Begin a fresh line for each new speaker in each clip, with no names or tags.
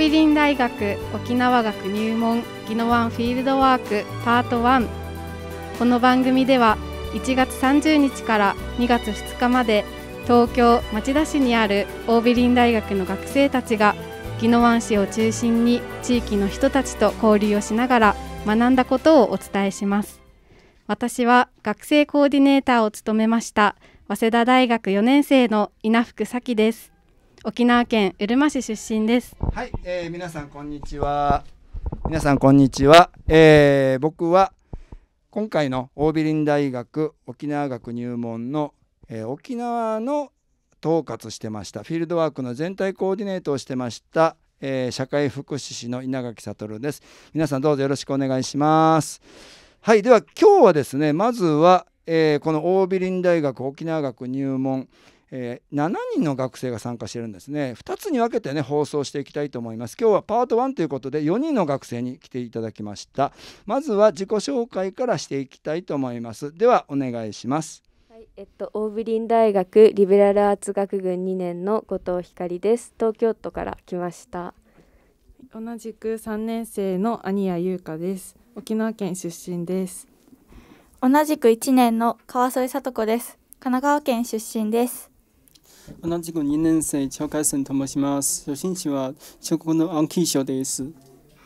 美林大学沖縄学入門宜野湾フィールドワークパート1この番組では1月30日から2月2日まで東京町田市にある桜美林大学の学生たちが宜野湾市を中心に地域の人たちと交流をしながら学んだことをお伝えします私は学生コーディネーターを務めました早稲田大学4年生の稲福咲です沖縄県うるま市出身です
はい、えー、皆さんこんにちは皆さんこんにちは、えー、僕は今回の大ー林大学沖縄学入門の、えー、沖縄の統括してましたフィールドワークの全体コーディネートをしてました、えー、社会福祉士の稲垣悟です皆さんどうぞよろしくお願いしますはいでは今日はですねまずは、えー、この大ー林大学沖縄学入門えー、7人の学生が参加してるんですね2つに分けてね放送していきたいと思います今日はパート1ということで4人の学生に来ていただきましたまずは自己紹介からしていきたいと思いますではお願いします
えっと、オーブリン大学リベラルアーツ学群2年の後藤光です東京都から来ました
同じく3年生の兄谷優香です沖縄県出身です同じく1年の川添里子です神奈川県
出
身です同じく2年生、張海生と申します。初心者は中国の安金賞です。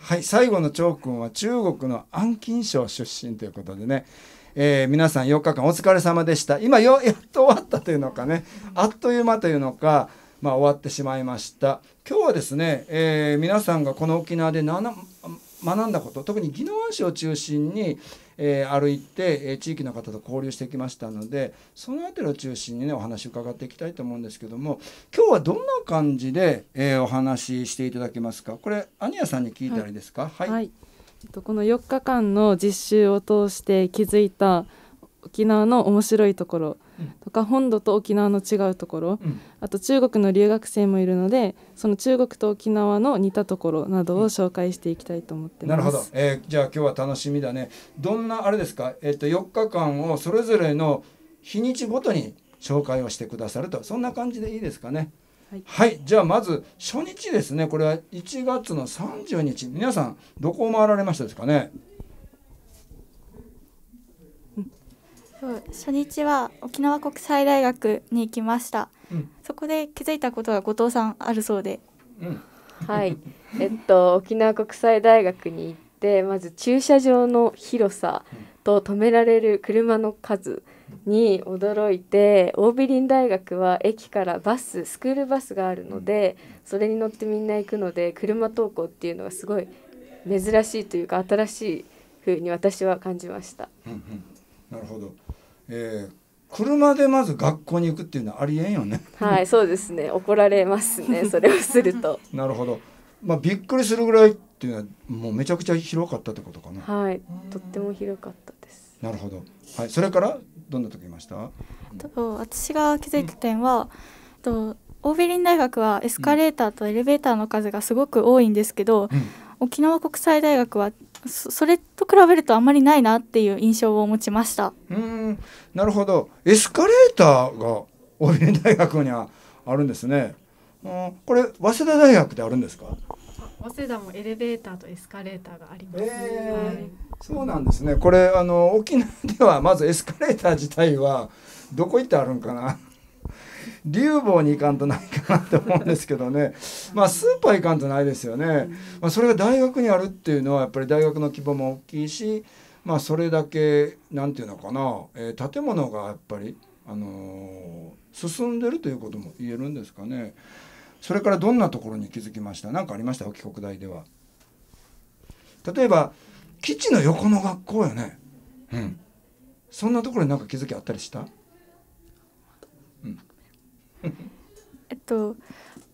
はい、最後の張君は中国の安金賞出身ということでね。えー、皆さん4日間お疲れ様でした。今よ やっと終わったというのかね、あっという間というのか、まあ、終わってしまいました。今日はですね、えー、皆さんがこの沖縄で学んだこと特に宜野湾市を中心に、えー、歩いて、えー、地域の方と交流してきましたのでその辺りを中心にねお話伺っていきたいと思うんですけども今日はどんな感じで、えー、お話ししていただけますかこれアニさんに聞いたらいいですか、はい、はい、えっと、この4日間の実
習を通して気づいた沖縄の面白いところとか本土と沖縄の違うところ、あと中国の留学生もいるのでその中国と沖縄の似たところなどを紹介していきたいと思ってます。なるほど、
えー、じゃあ今日は楽しみだねどんなあれですか、えー、と4日間をそれぞれの日にちごとに紹介をしてくださるとそんな感じでいいですかね。はい、はい、じゃあまず初日ですねこれは1月の30日皆さんどこを回られましたですかね
初日は沖縄国際大学に行きました、うん、そこで気づいたことが後藤さんあるそうで、うん、
はいえっと沖縄国際大学に行ってまず駐車場の広さと止められる車の数に驚いてオービリン大学は駅からバススクールバスがあるのでそれに乗ってみんな行くので車登校っていうのがすごい珍しいというか新しい風に私は感じました。
うんうん、なるほどえー、車でまず学校に行くっていうのはありえんよね。
はい、そうですね。怒られますね。それをすると。
なるほど。まあびっくりするぐらいっていうのはもうめちゃくちゃ広かったってことかな。
はい、とっても広かったで
す。なるほど。はい、それからどんな時いました？
と私が気づいた点は、うん、とオーベリン大学はエスカレーターとエレベーターの数がすごく多いんですけど、うん、沖縄国際大学はそれと比べるとあんまりないなっていう印象を持ちました
うんなるほどエスカレーターが帯弁大学にはあるんですね、うん、これ早稲田大学であるんですか
早稲田もエレベーターとエスカレーターがあります、えーはい、そうなんですね
これあの沖縄ではまずエスカレーター自体はどこ行ってあるんかな竜房に行かんとないかなって思うんですけどね、まあ、スーパー行かんとないですよね、まあ、それが大学にあるっていうのはやっぱり大学の規模も大きいし、まあ、それだけ何て言うのかな、えー、建物がやっぱり、あのー、進んでるということも言えるんですかね。それからどんなところに気づきました何かありました沖国大では。例えば基地の横の学校よね。うん。そんなところになんか気づきあったりした
えっと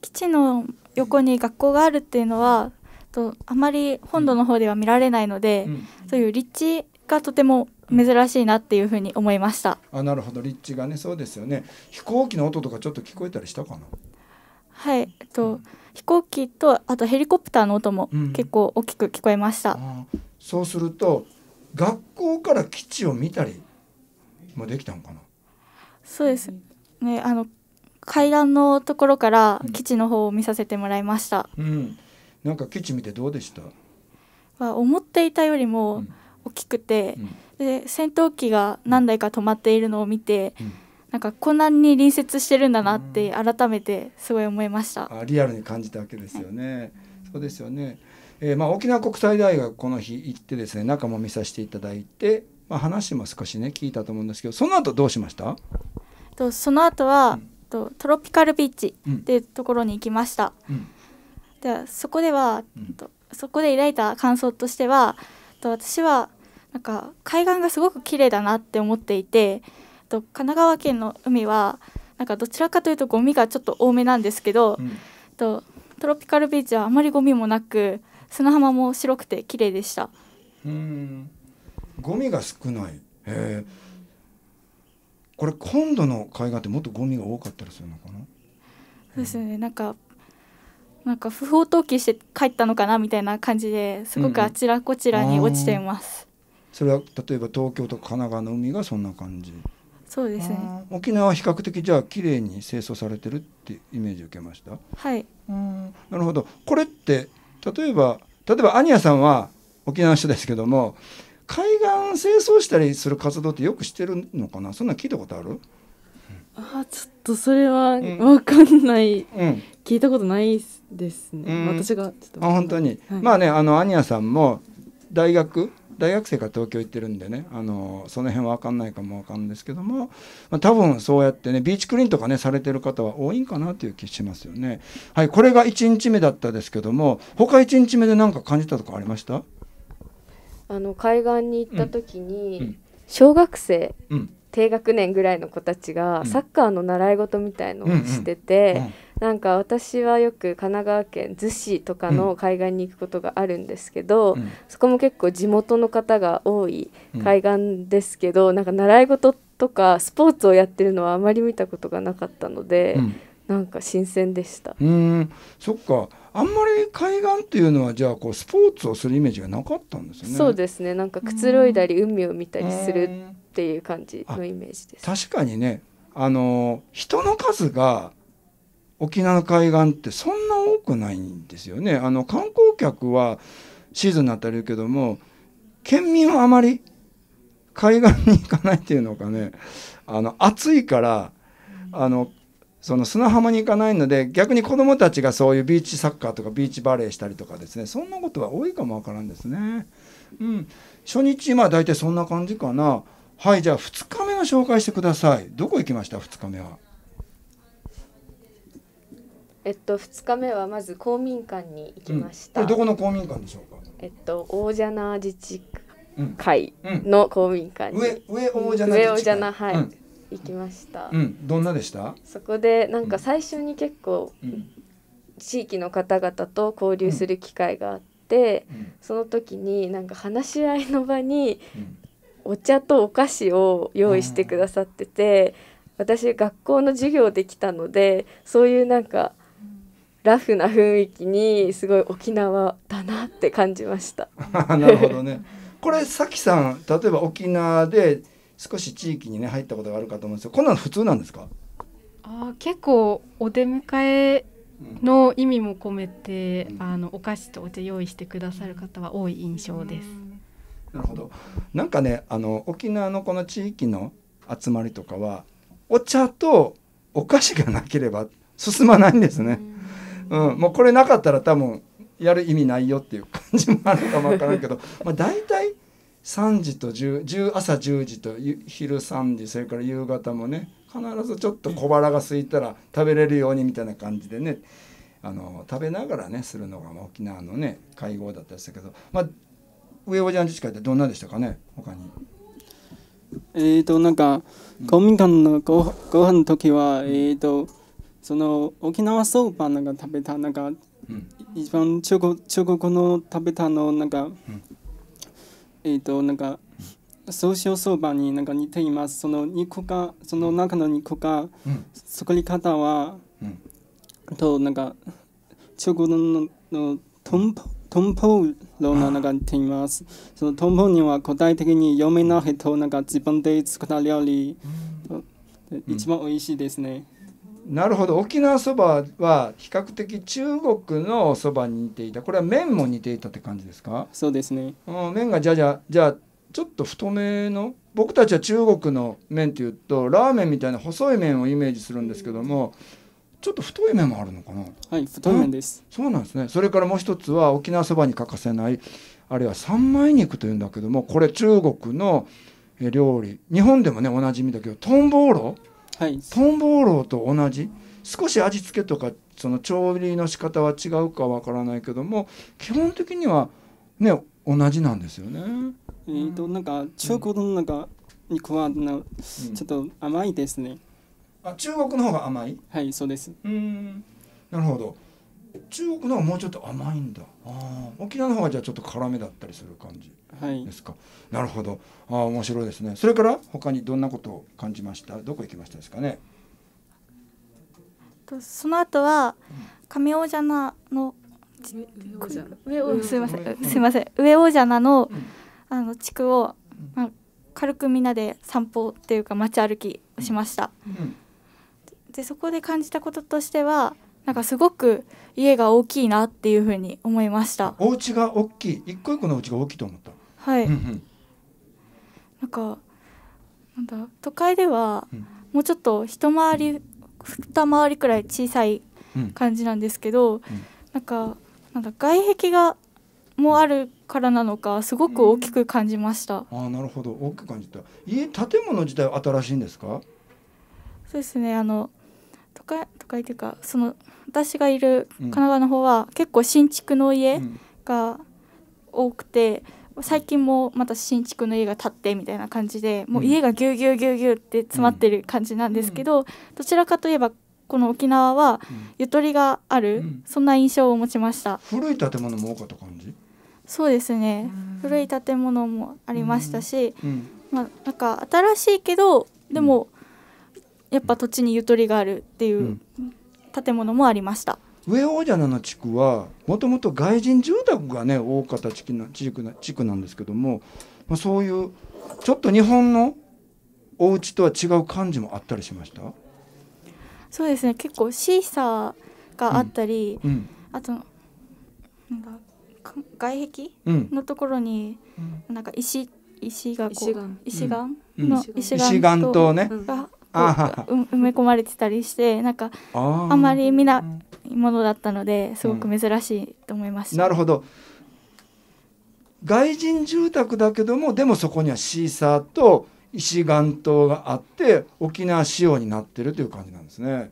基地の横に学校があるっていうのはとあまり本土の方では見られないので、うん、そういう立地がとても珍しいなっていうふうに思いました。
あなるほど立地がねそうですよね。飛行機の音とかちょっと聞こえたりしたかな。
はい、えっと、うん、飛行機とあとヘリコプターの音も結構大きく聞こえました。うん、
そうすると学校から基地を見たりもできたのかな。
そうですね。あの階段のところから基地の方を見させてもらいました、う
ん、なんか基地見てどうでした
は思っていたよりも大きくて、うん、で戦闘機が何台か止まっているのを見て、うん、なんかこんなに隣接してるんだなって改めてすごい思いました、あ
リアルに感じたわけですよね、そうですよね、えー、まあ、沖縄国際大学この日行ってですね中も見させていただいて、まあ、話も少しね聞いたと思うんですけどその後どうしました
とその後は、とトロピカルビーチっていうところに行きました、うん、でそこでは、うん、そこで抱いた感想としてはと私はなんか海岸がすごく綺麗だなって思っていてと神奈川県の海はなんかどちらかというとゴミがちょっと多めなんですけど、うん、とトロピカルビーチはあまりゴミもなく砂浜も白くて綺麗でした。うん
ゴミが少ないへえこれ今度の絵画ってもっとゴミが多かったりするのかなそ
うですね、うん、なんかなんか不法投棄して帰ったのかなみたいな感じですごくあちらこちらに落ちています、
うんうん、それは例えば東京とか神奈川の海がそんな感じそうですね沖縄は比較的じゃあ綺麗に清掃されてるってイメージを受けましたはいなるほどこれって例えば例えばアニヤさんは沖縄の人ですけども海岸清掃したりする活動ってよくしてるのかなそんな聞いたことある
あち
ょっとそれは分かんない、うん、聞いたことないですね、うん、私
がちょっとあ本当に、はい、まあねあのアニヤさんも大学大学生から東京行ってるんでねあのその辺は分かんないかも分かるんですけども、まあ、多分そうやってねビーチクリーンとかねされてる方は多いんかなという気しますよねはいこれが1日目だったですけども他1日目で何か感じたとかありました
あの海岸に行った時に、小学生、低学年ぐらいの子たちがサッカーの習い事みたいのをしてて、なんか私はよく神奈川県逗子とかの海岸に行くことがあるんですけど、そこも結構地元の方が多い海岸ですけど、なんか習い事とかスポーツをやってるのはあまり見たことがなかったので、なんか新鮮でしたう
んそっかあんまり海岸っていうのはじゃあこうスポーツをするイメージがなかったん
ですねそうですねなんかくつろいだり海を見たりするっていう感じのイメージ
です確かにねあの人の数が沖縄の海岸ってそんな多くないんですよねあの観光客はシーズンになったりるけども県民はあまり海岸に行かないっていうのかねあの暑いからあのその砂浜に行かないので逆に子どもたちがそういうビーチサッカーとかビーチバレーしたりとかですねそんなことは多いかもわからんですね。うん、初日まあ大体そんな感じかな。はいじゃあ2日目の紹介してください。どこ行きました2日目は。
えっと2日目はまず公民館に行
きました。うん、どこの
公民館でしょうか。えっと王者な自治会の公民館に、うん、上上大蛇なはい。行きました、う
ん、どんなでしたそ
こでなんか最初に結構、地域の方々と交流する機会があって、その時になんか話し合いの場に、お茶とお菓子を用意してくださってて私学校の授業で来たのでそういうなんかラフな雰囲気にすごい沖縄だなって感じました。
なるほどね。これさきさん例えば沖縄で少し地域にね入ったことがあるかと思うんですよ。こんなの普通なんですか
ああ結構お出迎えの意味も込めて、うん、あのお菓子とお茶用意してくださる方は多い印象です。
なるほどなんかねあの沖縄のこの地域の集まりとかはお茶とお菓子がなければ進まないんですね。うん、うん、もうこれなかったら多分やる意味ないよっていう感じもあるかもわからんけど、まあ大体3時と10 1朝10時と昼3時それから夕方もね必ずちょっと小腹が空いたら食べれるようにみたいな感じでねあの食べながらねするのが
沖縄のね会合だったりしたけど、
まあ、上尾ちゃん自治会ってどんなでしたかね他に。
えっ、ー、となんか公民館のごご飯の時は、えっ、ー、とその沖縄そばなんか食べたなんか、うん、一番中国中国の食べたのなんか、うんえっ、ー、となんか総称相場になんか似ています。その肉がその中の肉が作り方は、うん、となんか中国ののトンポトンポ論の中に似ています。そのトンポには具体的に有名な人なんか自分で作った料理、うん、一番美味しいですね。なるほど沖縄そばは比較的中国のそばに似
ていたこれは麺も似ていたって感じですかそうですね、うん、麺がじゃじゃじゃちょっと太めの僕たちは中国の麺っていうとラーメンみたいな細い麺をイメージするんですけどもちょっと太い麺もあるのかなはい太い麺です、うん、そうなんですねそれからもう一つは沖縄そばに欠かせないあるいは三枚肉というんだけどもこれ中国の料理日本でもねおなじみだけどトンボーロはい、トンボーローと同じ少し味付けとかその調理の仕方は違うかわからないけど
も基本的には
ね同じなんですよ
ね。えっと、となんか中国のなんか肉はなちょっと甘いですね。うん、あ中国の方が甘いはいそうです。うんなるほど。中国のがもうちょっと甘
いんだあ沖縄の方がじゃあちょっと辛めだったりする感じですか、はい、なるほどあ面白いですねそれから他にどんなことを感じましたどこ行きましたですかね
その後は上王者なの上王すみませんすみません上王者なの、あの地区を、まあ、軽くみんなで散歩っていうか街歩きをしました、でそこで感じたこととしてはなんかすごく家が大きいなっていうふうに
思いましたお家が大きい一個一個のお家が大きいと思ったはい、な
んかなんだ都会ではもうちょっと一回り二回りくらい小さい感じなんですけど、うん、なんかなんだ外壁がもあるからなのかすごく大きく感じました、
うん、あなるほ
ど大きく感じた家建物自体新しいんですかそ
うですねあの都会都会というかその私がいる神奈川の方は結構新築の家が多くて、最近もまた新築の家が建ってみたいな感じでもう家がぎゅうぎゅうぎゅうぎゅうって詰まってる感じなんですけど、どちらかといえばこの沖縄はゆとりがある、うん、そんな印象を持ちました古
い建物も多かった感じ
そうですね古い建物もありましたし、うんうん、まあ、なんか新しいけどでも、やっぱ土地にゆとりがあるっていう建物もありました。
上大蛇の地区はもともと外人住宅がね多かった地区な地区なんですけども、まあ、そういうちょっと日本のお家とは違う感じもあったりしました
そうですね結構シーサーがあったり、うんうん、あとなんか外壁、うん、のところに、なんか石石がこう石岩、の石岩と,、ね、埋め込まれてたりしてなんかあんまり見ないものだったのですごく珍しいと思いま
し、うん、なるほど外人住宅だけどもでもそこにはシーサーと石岩島があって沖縄仕様になってるという感じなんですね。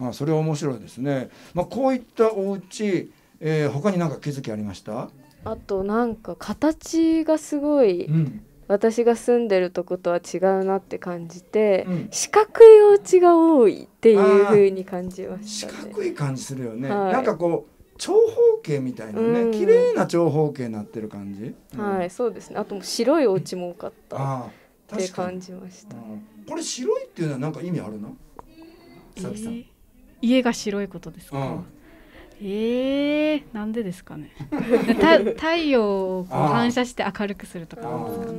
あそれは面白いですね。まあ、こういったお家、えー、他に何か気づきありました？
あとなんか形がすごい、うん、私が住んでるとことは違うなって感じて、うん、四角いお家が多いっていうふうに感じました、ね、四角
い感じするよね、はい、なんか
こう長方
形みたいなね、うん、綺麗な長方形になってる感じ、うん、
はいそうですねあと白いお家も多かっ
たって感
じました、これ
白いっていうのはなんか意味あるの、
えー、家が白いことですか、ええー、なんでですかね。太陽を反射して明るくするとかなんですかね。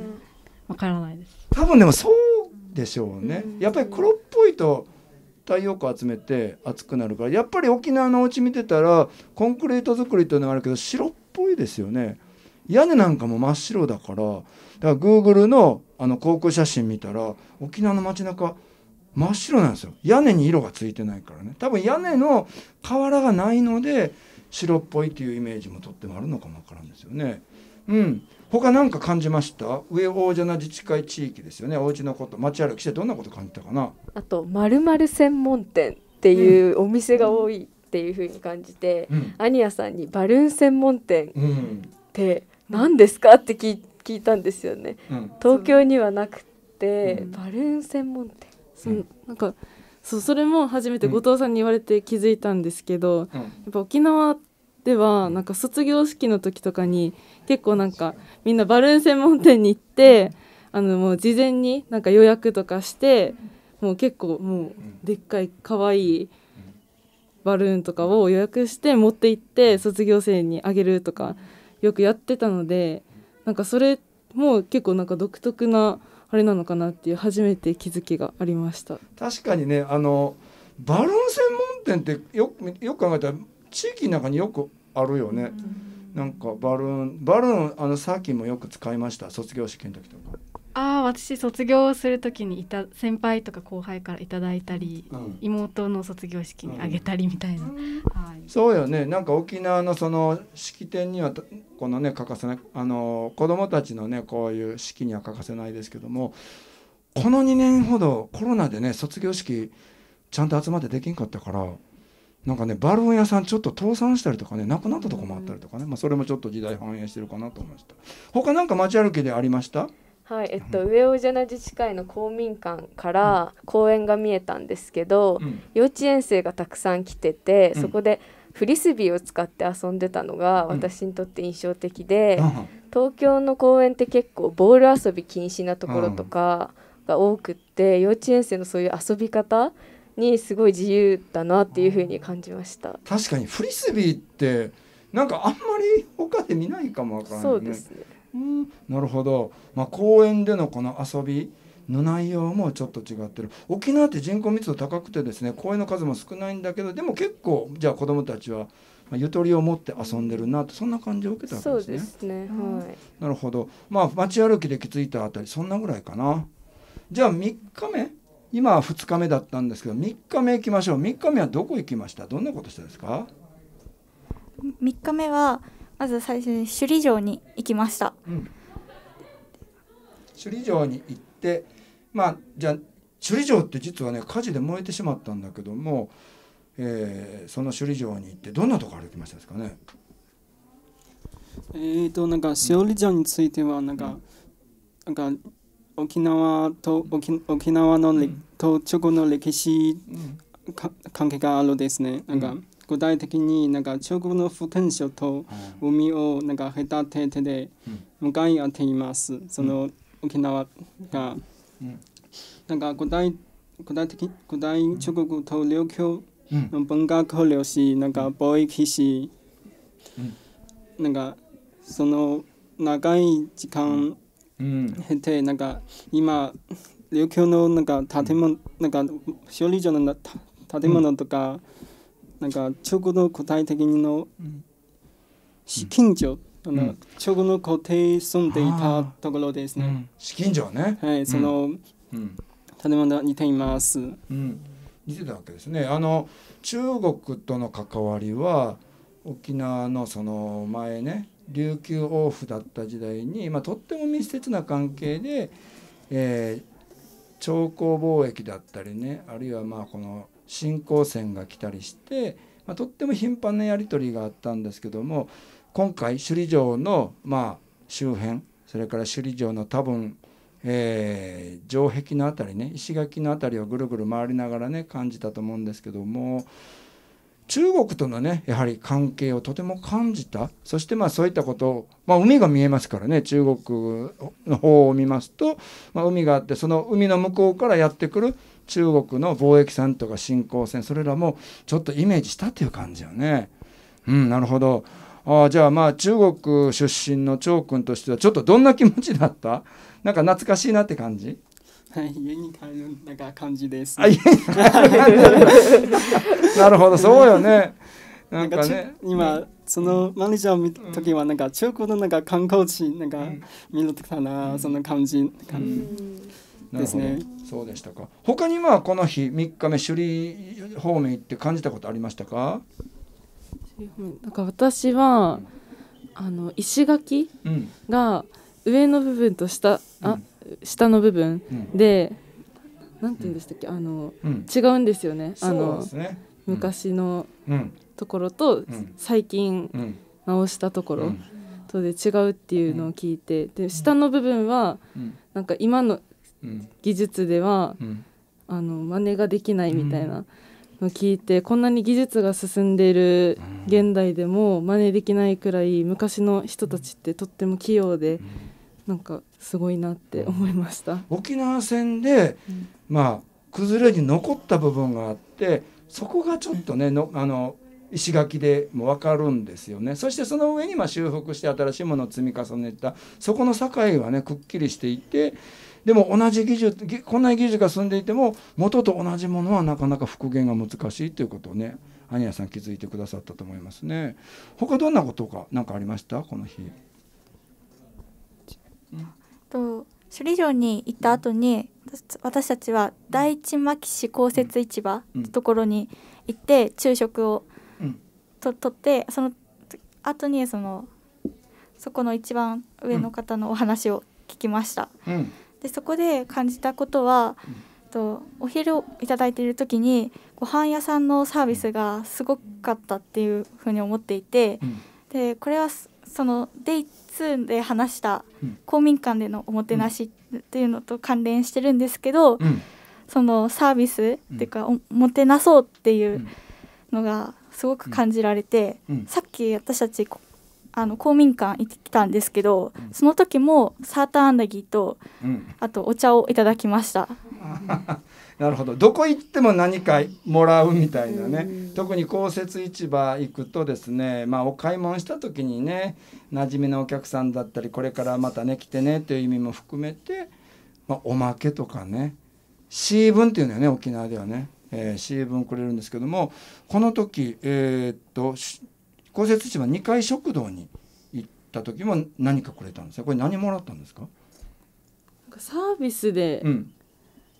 わか
らないです。多分でもそうでしょうね。やっぱり黒っぽいと太陽光集めて暑くなるから、やっぱり沖縄のお家見てたらコンクリート作りっていうのがあるけど白っぽいですよね。屋根なんかも真っ白だから、だから Google のあの航空写真見たら沖縄の街中。真っ白なんですよ屋根に色がついてないからね多分屋根の瓦がないので白っぽいっていうイメージもとってもあるのかもわからんですよねうん他何か感じました上王者な自治会地域ですよねお家のこと街歩きしてどんなこと感じたかな
あとまる専門店っていうお店が多いっていうふうに感じて、うん、アニヤさんにバルーン専門店って何ですかって聞いたんですよね、うん、東京にはなくて、うん、バルーン専門店そなんか
そうそれも初めて後藤さんに言われて気づいたんですけど、やっぱ沖縄ではなんか卒業式の時とかに結構なんかみんなバルーン専門店に行って、あのもう事前になんか予約とかして、もう結構もうでっかいわいいバルーンとかを予約して持って行って卒業生にあげるとかよくやってたのでなんかそれも結構なんか独特な。あれなのかなっていう初めて気づきがありました
確かにねあのバルーン専門店ってよくよく考えたら地域の中によくあるよね、うん、なんかバルーンバルーンあのさっきもよく使いました卒業式の時とか。
ああ私卒業する時にいた先輩とか後輩からいただいたり、うん、妹の卒業式にあげたりみたいな、うん、は
い、そうよねなんか沖縄のその式典にはこのね欠かせないあの子どもたちのねこういう式には欠かせないですけどもこの2年ほどコロナでね卒業式ちゃんと集まってできんかったから。なんかねバルーン屋さんちょっと倒産したりとかねなくなったとこもあったりとかね、うん、まあ、それもちょっと時代反映してるかなと思いました他なんか街歩きでありました
はいえっと、上尾ジナ自治会の公民館から公園が見えたんですけど、うん、幼稚園生がたくさん来てて、うん、そこでフリスビーを使って遊んでたのが私にとって印象的で、うん、東京の公園って結構ボール遊び禁止なところとかが多くって幼稚園生のそういう遊び方にすごい自由だなっていうふうに感じました。
確かにフリスビーってなんかあんまり他で見ないかもわからない、ね、そうですねうんなるほど、まあ、公園でのこの遊びの内容もちょっと違ってる沖縄って人口密度高くてですね公園の数も少ないんだけどでも結構じゃあ子どもたちはまゆとりを持って遊んでるなとそんな感じを受けたわけですね。すねはい、なるほど、まあ、街歩きで気づいたあたりそんなぐらいかな。じゃあ3日目今は2日目だったんですけど3日目行きましょう3日目はどこ行きましたどんなことしたですか3日目は
まず最初に首里城に行きました、う
ん、首里城に行ってまあじゃあ首里城って実はね火事で燃えてしまったんだけども、えー、その首里城に行ってどんなとこ歩きましたですかね
えっとなんか首里城についてはなんか、うん、なんか沖縄と沖沖縄の、うん、と中国の歴史、うん、関係があるですねなんか、うん具体的になんか中国の福建省と海をなんか隔ててで向かい合っています。その沖縄が、なんか具体具体的古代中国と琉球の文化交流し、なんか貿易し、なんかその長い時間経て、なんか今琉球のなんか建物、なんか修理所の建物とか、なんか中国の具体的の資金所、あの、うん、中国の皇帝住んでいたところですね。資金上ね。はい、その、うん、建物似ています。うん、似てたわけですね。
あの中国との関わりは沖縄のその前ね琉球王府だった時代に、まあ、とっても密接な関係で、えー、朝貢貿易だったりねあるいはまあこの新幹線が来たりして、まあ、とっても頻繁なやり取りがあったんですけども今回首里城のまあ周辺それから首里城の多分、えー、城壁の辺りね石垣の辺りをぐるぐる回りながらね感じたと思うんですけども。中国とのねやはり関係をとても感じたそしてまあそういったことを、まあ、海が見えますからね中国の方を見ますと、まあ、海があってその海の向こうからやってくる中国の貿易船とか新興戦それらもちょっとイメージしたっていう感じよね。うん、なるほどあじゃあまあ中国出身の張君としてはちょっとどんな気持ちだったなんか懐かしいなって感じ
はい、家に帰るなんか感じです、ね、なるほどそうよね。なんかね今そのマネージャーた時はなんか中国のなんか観光地なんか見るかな、その感じ、感じですね。
うんそうでしたか
他にまあこの日3日目首里
方面行って感じたことありましたか
なんか私は、あの石垣が上の部分と下、うん、あ下の部分で、うん、なんて言うんでしたっけあの、うん、違うんですよね。あの、昔のところと、最近直したところとで違うっていうのを聞いて、で下の部分は、なんか今の技術では、うん、あの真似ができないみたいなのを聞いて、うん、こんなに技術が進んでいる現代でも真似できないくらい昔の人たちってとっても器用で、うん、なんかすごいなって思いまし
た。沖縄戦で、まあ崩れに残った部分があってそこがちょっとねのあの石垣でも分かるんですよねそしてその上にま修復して新しいものを積み重ねたそこの境はねくっきりしていてでも同じ技術こんな技術が進んでいても元と同じものはなかなか復元が難しいということをねニヤさん気づいてくださったと思いますね。他どんなことか何かありましたこの日、うん、
と首里城に行った後に私たちは第一牧師公設市場のところに行って昼食をと、うん、取ってその後にそのそこの一番上の方のお話を聞きました。うんでそこで感じたことは、とお昼をいただいている時にご飯屋さんのサービスがすごかったっていうふうに思っていて、でこれはそのデイ2で話した公民館でのおもてなしっていうのと関連してるんですけど、そのサービスっていうかおもてなそうっていうのがすごく感じられて、さっき私たちあの公民館行ってきたんですけど、うん、その時もサーターアンダギーと、うん、あとお茶をいただきました。
なるほどどこ行っても何かもらうみたいなね、特に公設市場行くとですね、まあ、お買い物した時にね馴染みのお客さんだったりこれからまたね来てねという意味も含めて、まあ、おまけとかねシーブンっていうのよね沖縄ではね、えー、シーブンくれるんですけどもこの時えー、っと公設市場2階食堂に行った時も何かくれたんですよこれ何もらったんですか
サービスで、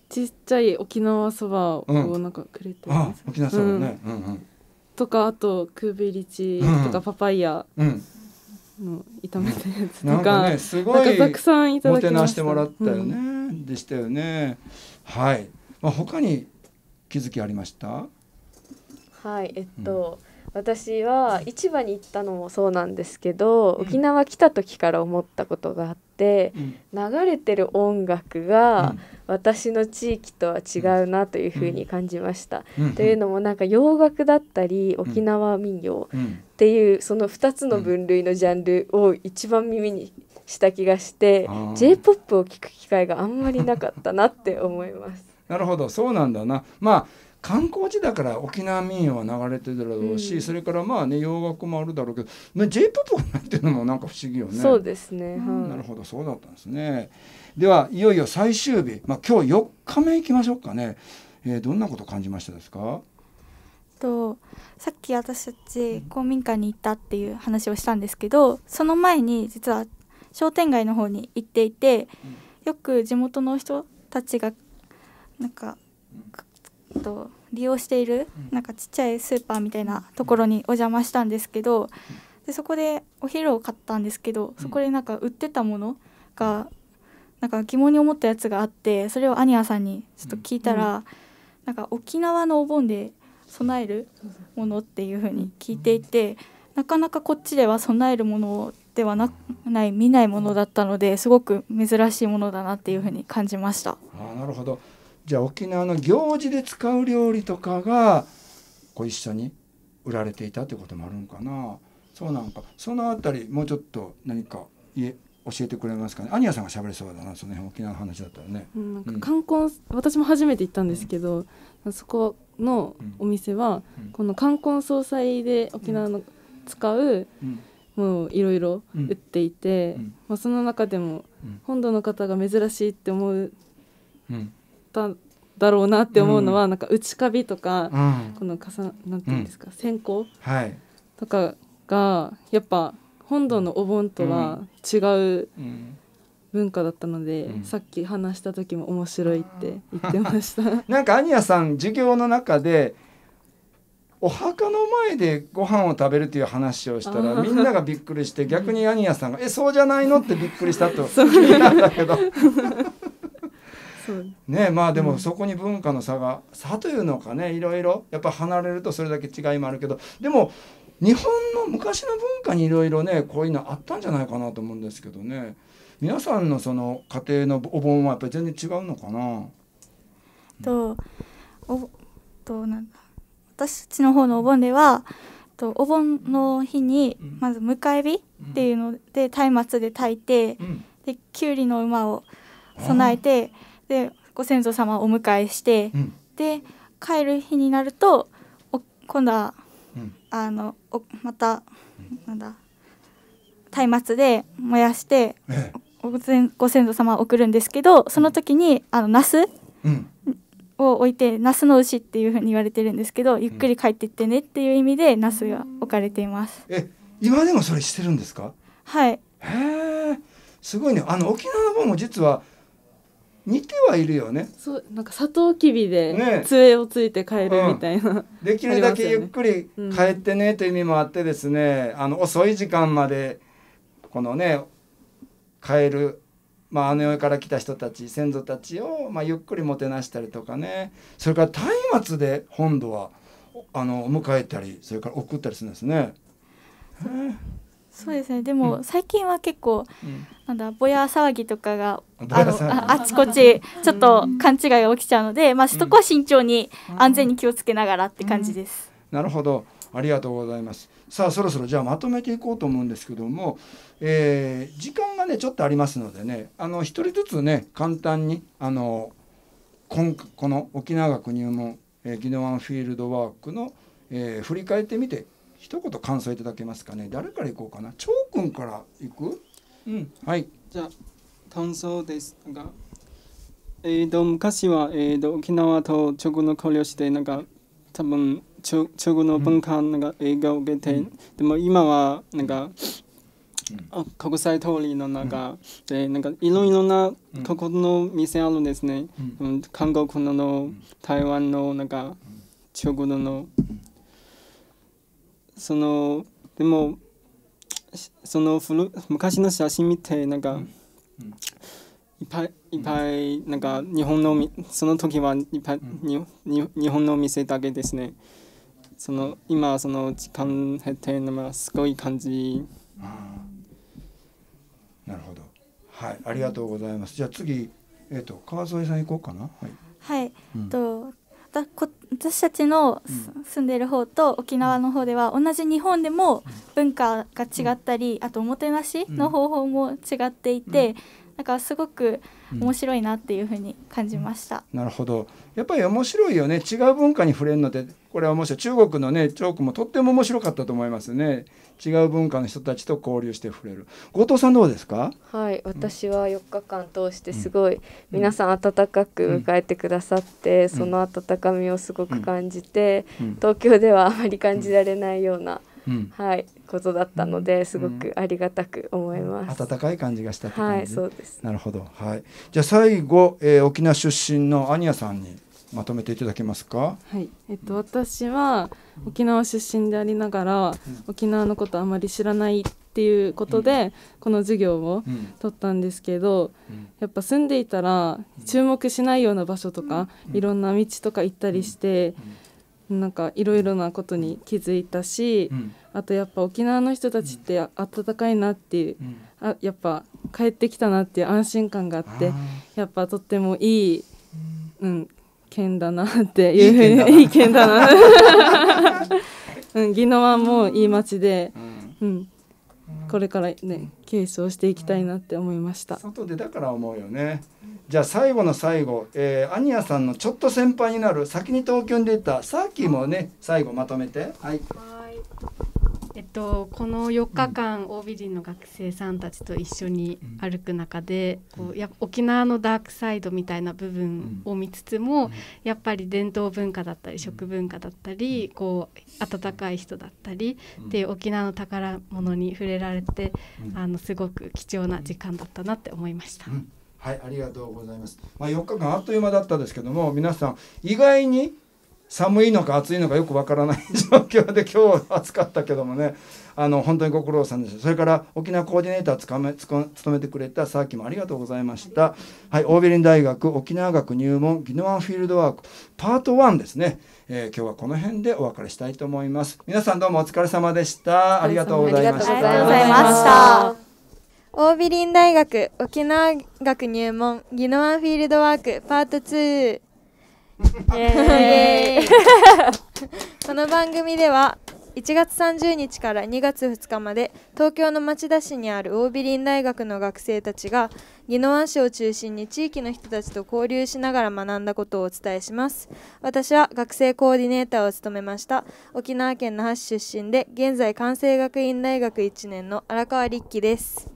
ちっちゃい沖縄そばをなんかくれて、うん、沖縄そばね、うんうんうん、とかあとクーベリチとかパパイヤの炒めたやつとか,、なんかねすごいたくさんいただきましたもてなしてもらったよね、
でしたよねはい、まあ、他に気づきありました
はいえっと、うん私は市場に行ったのもそうなんですけど、うん、沖縄来た時から思ったことがあって、うん、流れてる音楽が私の地域とは違うなというふうに感じました。うん、というのもなんか洋楽だったり沖縄民謡っていうその2つの分類のジャンルを一番耳にした気がして j p o p を聴く機会があんまりなかったなって思います。
なるほどそうなんだなまあ観光地だから沖縄民謡は流れてるだろうし、うん、それからまあね洋楽もあるだろうけど、j p o p ないていうのもなんか不思議よね。そうですね、はい、なるほどそうだったんですね。ではいよいよ最終日、まあ、今日4日目いきましょうかね、えー、どんなこと感じましたですか
とさっき私たち公民館に行ったっていう話をしたんですけどその前に実は商店街の方に行っていてよく地元の人たちがなんかと、利用しているなんかちっちゃいスーパーみたいなところにお邪魔したんですけどでそこでお昼を買ったんですけどそこでなんか売ってたものがなんか疑問に思ったやつがあってそれをアニアさんにちょっと聞いたら、なんか沖縄のお盆で備えるものっていうふうに聞いていてなかなかこっちでは備えるものではなない見ないものだったのですごく珍しいものだなっていうふうに感
じました。あなるほどじゃあ沖縄の行事で使う料理とかがこう一緒に売られていたということもあるのかなそうなんかそのあたりもうちょっと何か教えてくれますかねアニアさんが喋れそうだなその辺沖縄の話だったらね。うん、なんか
観光、うん、私も初めて行ったんですけど、うん、そこのお店は、この冠婚葬祭で沖縄の使う、もういろいろ売っていて、まあ、その中でも本土の方が珍しいって思うっただろうなって思うのは、うん、なんか内カビとか、うん、この重なっていうんですか、線香、はい、とかがやっぱ本土のお盆とは違う文化だったので、うん、さっき話した時も面白いって言ってま
した。なんかアニヤさん授業の中でお墓の前でご飯を食べるという話をしたらみんながびっくりして逆にアニヤさんが「えそうじゃないの?」ってびっくりしたと聞いたんだけど。ねまあでもそこに文化の差が差というのかねいろいろやっぱ離れるとそれだけ違いもあるけどでも日本の昔の文化にいろいろねこういうのあったんじゃないかなと思うんですけどね皆さんのその家庭のお盆はやっぱり全然違うのかな
とおとなんだ私たちの方のお盆ではとお盆の日にまず迎え火っていうので松明で炊いて、できゅうりの馬を備えて。でご先祖様をお迎えして、うん、で帰る日になるとお今度は、うん、あのおまた、なんだ松明で燃やして、ええ、ご先祖様を送るんですけどその時にあのナスを置いて、うん、ナスの牛っていうふうに言われてるんですけどゆっくり帰っていってねっていう意味でナスが置かれています。
え今でもそれしてるんですかはいへえすごいねあの沖縄も実は似てはいるよね
そうなんかサトウキビで
杖をついて帰るみたいな、ねうん、できるだけゆっくり帰ってねという意味もあってですね、うん、あの遅い時間までこのね帰る、まあ、あの世から来た人たち先祖たちを、まあ、ゆっくりもてなしたりとかねそれから松明で今度はあの迎えたりそれから送ったりするんですね。
そうですねでも最近は結構、うん、なんだ騒ぎとかがあ あちこちちょっと勘違いが起きちゃうので、まあ、そこは慎重に安全に気をつけながらって感じです。
うんうん、なるほどありがとうございます。さあそろそろじゃあまとめていこうと思うんですけども、えー、時間がねちょっとありますのでねあの一人ずつね簡単にあのんこの沖縄学入門、えー、ギノワンフィールドワークの、えー、振り返ってみて一言感想いただけますかね誰からいこうかな張君か
らいくうんはいじゃあ感想ですがえーと、昔は、えーと、沖縄と中国の交流してなんか多分中中国の文化なんか影響を受けて、うん、でも今はなんか、うん、国際通りの中で、うん、なんかいろいろなところの店あるんですね、うん、韓国の台湾のなんか中国のそのでもその古昔の写真見てなんか、うんいっぱいいっぱいなんか日本のその時はいっぱい、にに日本の店だけですねその今その時間減ってのすごい感じ
なるほどはいありがとうございますじゃあ次えっ、ー、と川添さん行こうかなはい、
はい、うん、とだこ私たちの、住んでいる方と沖縄の方では同じ日本でも文化が違ったり、うん、あとおもてなしの方法も違っていて、だかすごく面白いなっていうふうに感じました、
うん、なるほどやっぱり面白いよね違う文化に触れるのでこれはもし中国のねチョークもとっても面白かったと思いますね違う文化の人たちと交流して触れる後藤さんどうですか
はい私は4日間通してすごい皆さん温かく迎えてくださって、うん、その温かみをすごく感じて、うん、東京ではあまり感じられないような、はい、ことだったのですごくありがたく思います。温かい感じがしたはい、そうです。
なるほど、はい。じゃあ最後、えー、沖縄出身のアニアさんにまとめていただけますか。
はい、えっと私は沖縄出身でありながら、沖縄のことあまり知らないっていうことで、この授業を取ったんですけど、やっぱ住んでいたら注目しないような場所とか、いろんな道とか行ったりして。なんかいろいろなことに気づいたし、うん、あとやっぱ沖縄の人たちって温かいなっていう、うん、あやっぱ帰ってきたなっていう安心感があってやっぱとってもいい、うん、県だなっていうふうにいい県だな うん、宜野湾もいい町で、うん、うん、これからねケースをしていきたいなって思いました、外でだ
から思うよねじゃあ最後の最後、えー、アニアさんのちょっと先輩になる先に東京に出たさっきもね最後まとめてはい。はい
えっと、この4日間、OB 陣の学生さんたちと一緒に歩く中で、こうや沖縄のダークサイドみたいな部分を見つつも、やっぱり伝統文化だったり食文化だったりこう温かい人だったりっていう沖縄の宝物に触れられて、あのすごく貴重な時間だったなって思いました。
はい、ありがとうございます。まあ、4日間あっという間だったんですけども、皆さん意外に寒いのか暑いのかよくわからない状況で今日は暑かったけどもねあの本当にご苦労さんでしたそれから沖縄コーディネーターつかめつこ務めてくれたさっきもありがとうございましたはいオービリン大学沖縄学入門ギノワンフィールドワークパート1ですね、えー、今日はこの辺でお別れしたいと思います皆さんどうもお疲れ様でしたありがとうございましたありがとうございました
オービリン大学沖縄学入門ギノワンフィールドワークパート2 この番組では1月30日から2月2日まで東京の町田市にある桜美林大学の学生たちが宜野湾市を中心に地域の人たちと交流しながら学んだことをお伝えします私は学生コーディネーターを務めました沖縄県那覇市出身で現在関西学院大学1年の荒川立樹です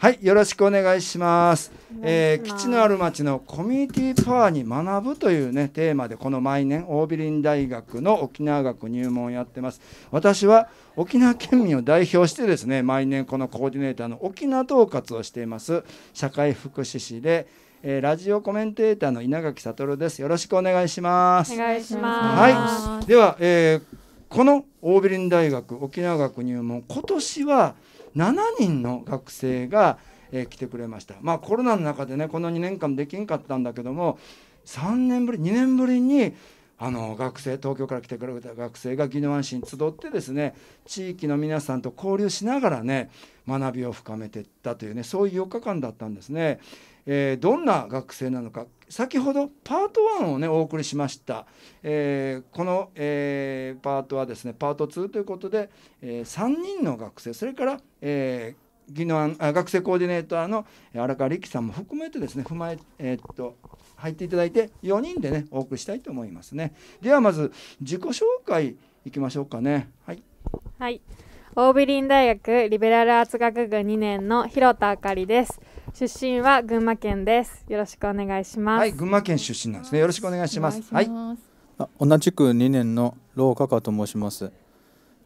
はい、よろしくお願いします。えー、基地のある町のコミュニティパワーに学ぶというねテーマでこの毎年オービリン大学の沖縄学入門をやってます。私は沖縄県民を代表してですね毎年このコーディネーターの沖縄統括をしています社会福祉士で。えー、ラジオコメンテーターの稲垣悟です。よろしくお願いします。お願いします。はい。では、えー、このオービリン大学沖縄学入門今年は7人の学生が、えー、来てくれました、まあ、コロナの中でねこの2年間できんかったんだけども3年ぶり2年ぶりにあの学生東京から来てくれた学生が宜野湾市に集ってですね地域の皆さんと交流しながらね学びを深めていったというねそういう4日間だったんですね。えー、どんな学生なのか先ほどパート1をねお送りしました、えー、この、えー、パートはですねパート2ということで、えー、3人の学生それから、えー、技能学生コーディネーターの荒川力さんも含めてですね踏まええー、っと入っていただいて4人でねお送りしたいと思いますねではまず自己紹介いきましょうかねはい、
はいオービリン大学リベラルアーツ学部2年の広田あかりです出身は群馬県ですよろしくお願いしますはい
群馬県出身なんですねよろしくお願いしますはい同じく2年の老加賀と申します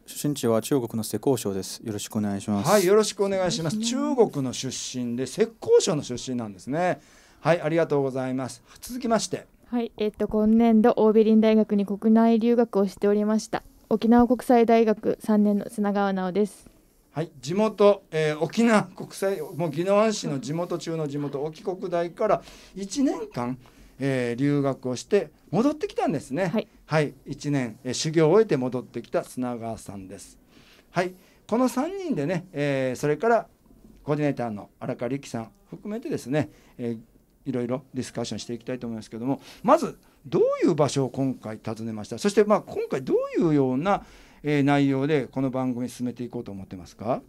出身地は中国の浙江省です。よろしくお願いします。はい、よろし
くお願いします。中国の出身で浙江省の出身なんですね。はい、ありがとうございます。続きまして。
はい、えっと今年度オービリン大学に国内留学をしておりました。沖縄国際大学3年の砂川直です
はい地元、えー、沖縄国際もう宜野湾市の地元中の地元沖国大から1年間、えー、留学をして戻ってきたんですねはい、はい、1年、えー、修行を終えて戻ってきた砂川さんですはいこの3人でね、えー、それからコーディネーターの荒川力さん含めてですね、えー、いろいろディスカッションしていきたいと思いますけどもまずどういう場所を今回訪ねましたそしてまあ今回どういうような内容でこの番組進めていこうと思ってますか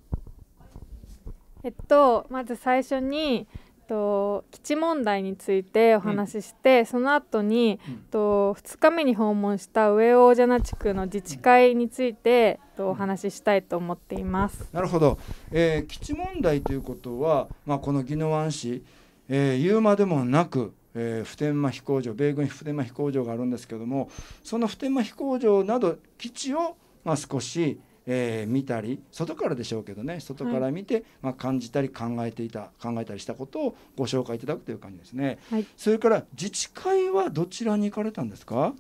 えっとまず最初にと基地問題についてお話しして、うん、その後に、うん、と2日目に訪問した上大蛇名地区の自治会について、うん、とお話ししたいと思っています。なるほど、
えー、基地問題ということは、まあ、この宜野湾市、えー、言うまでもなくえー、普天間飛行場米軍普天間飛行場があるんですけどもその普天間飛行場など基地を、まあ、少し、えー、見たり外からでしょうけどね外から見て、はい、まあ、感じたり考えていた考えたりしたことをご紹介いただくという感じですね、はい、それから自治会はどちらに行かれたんですか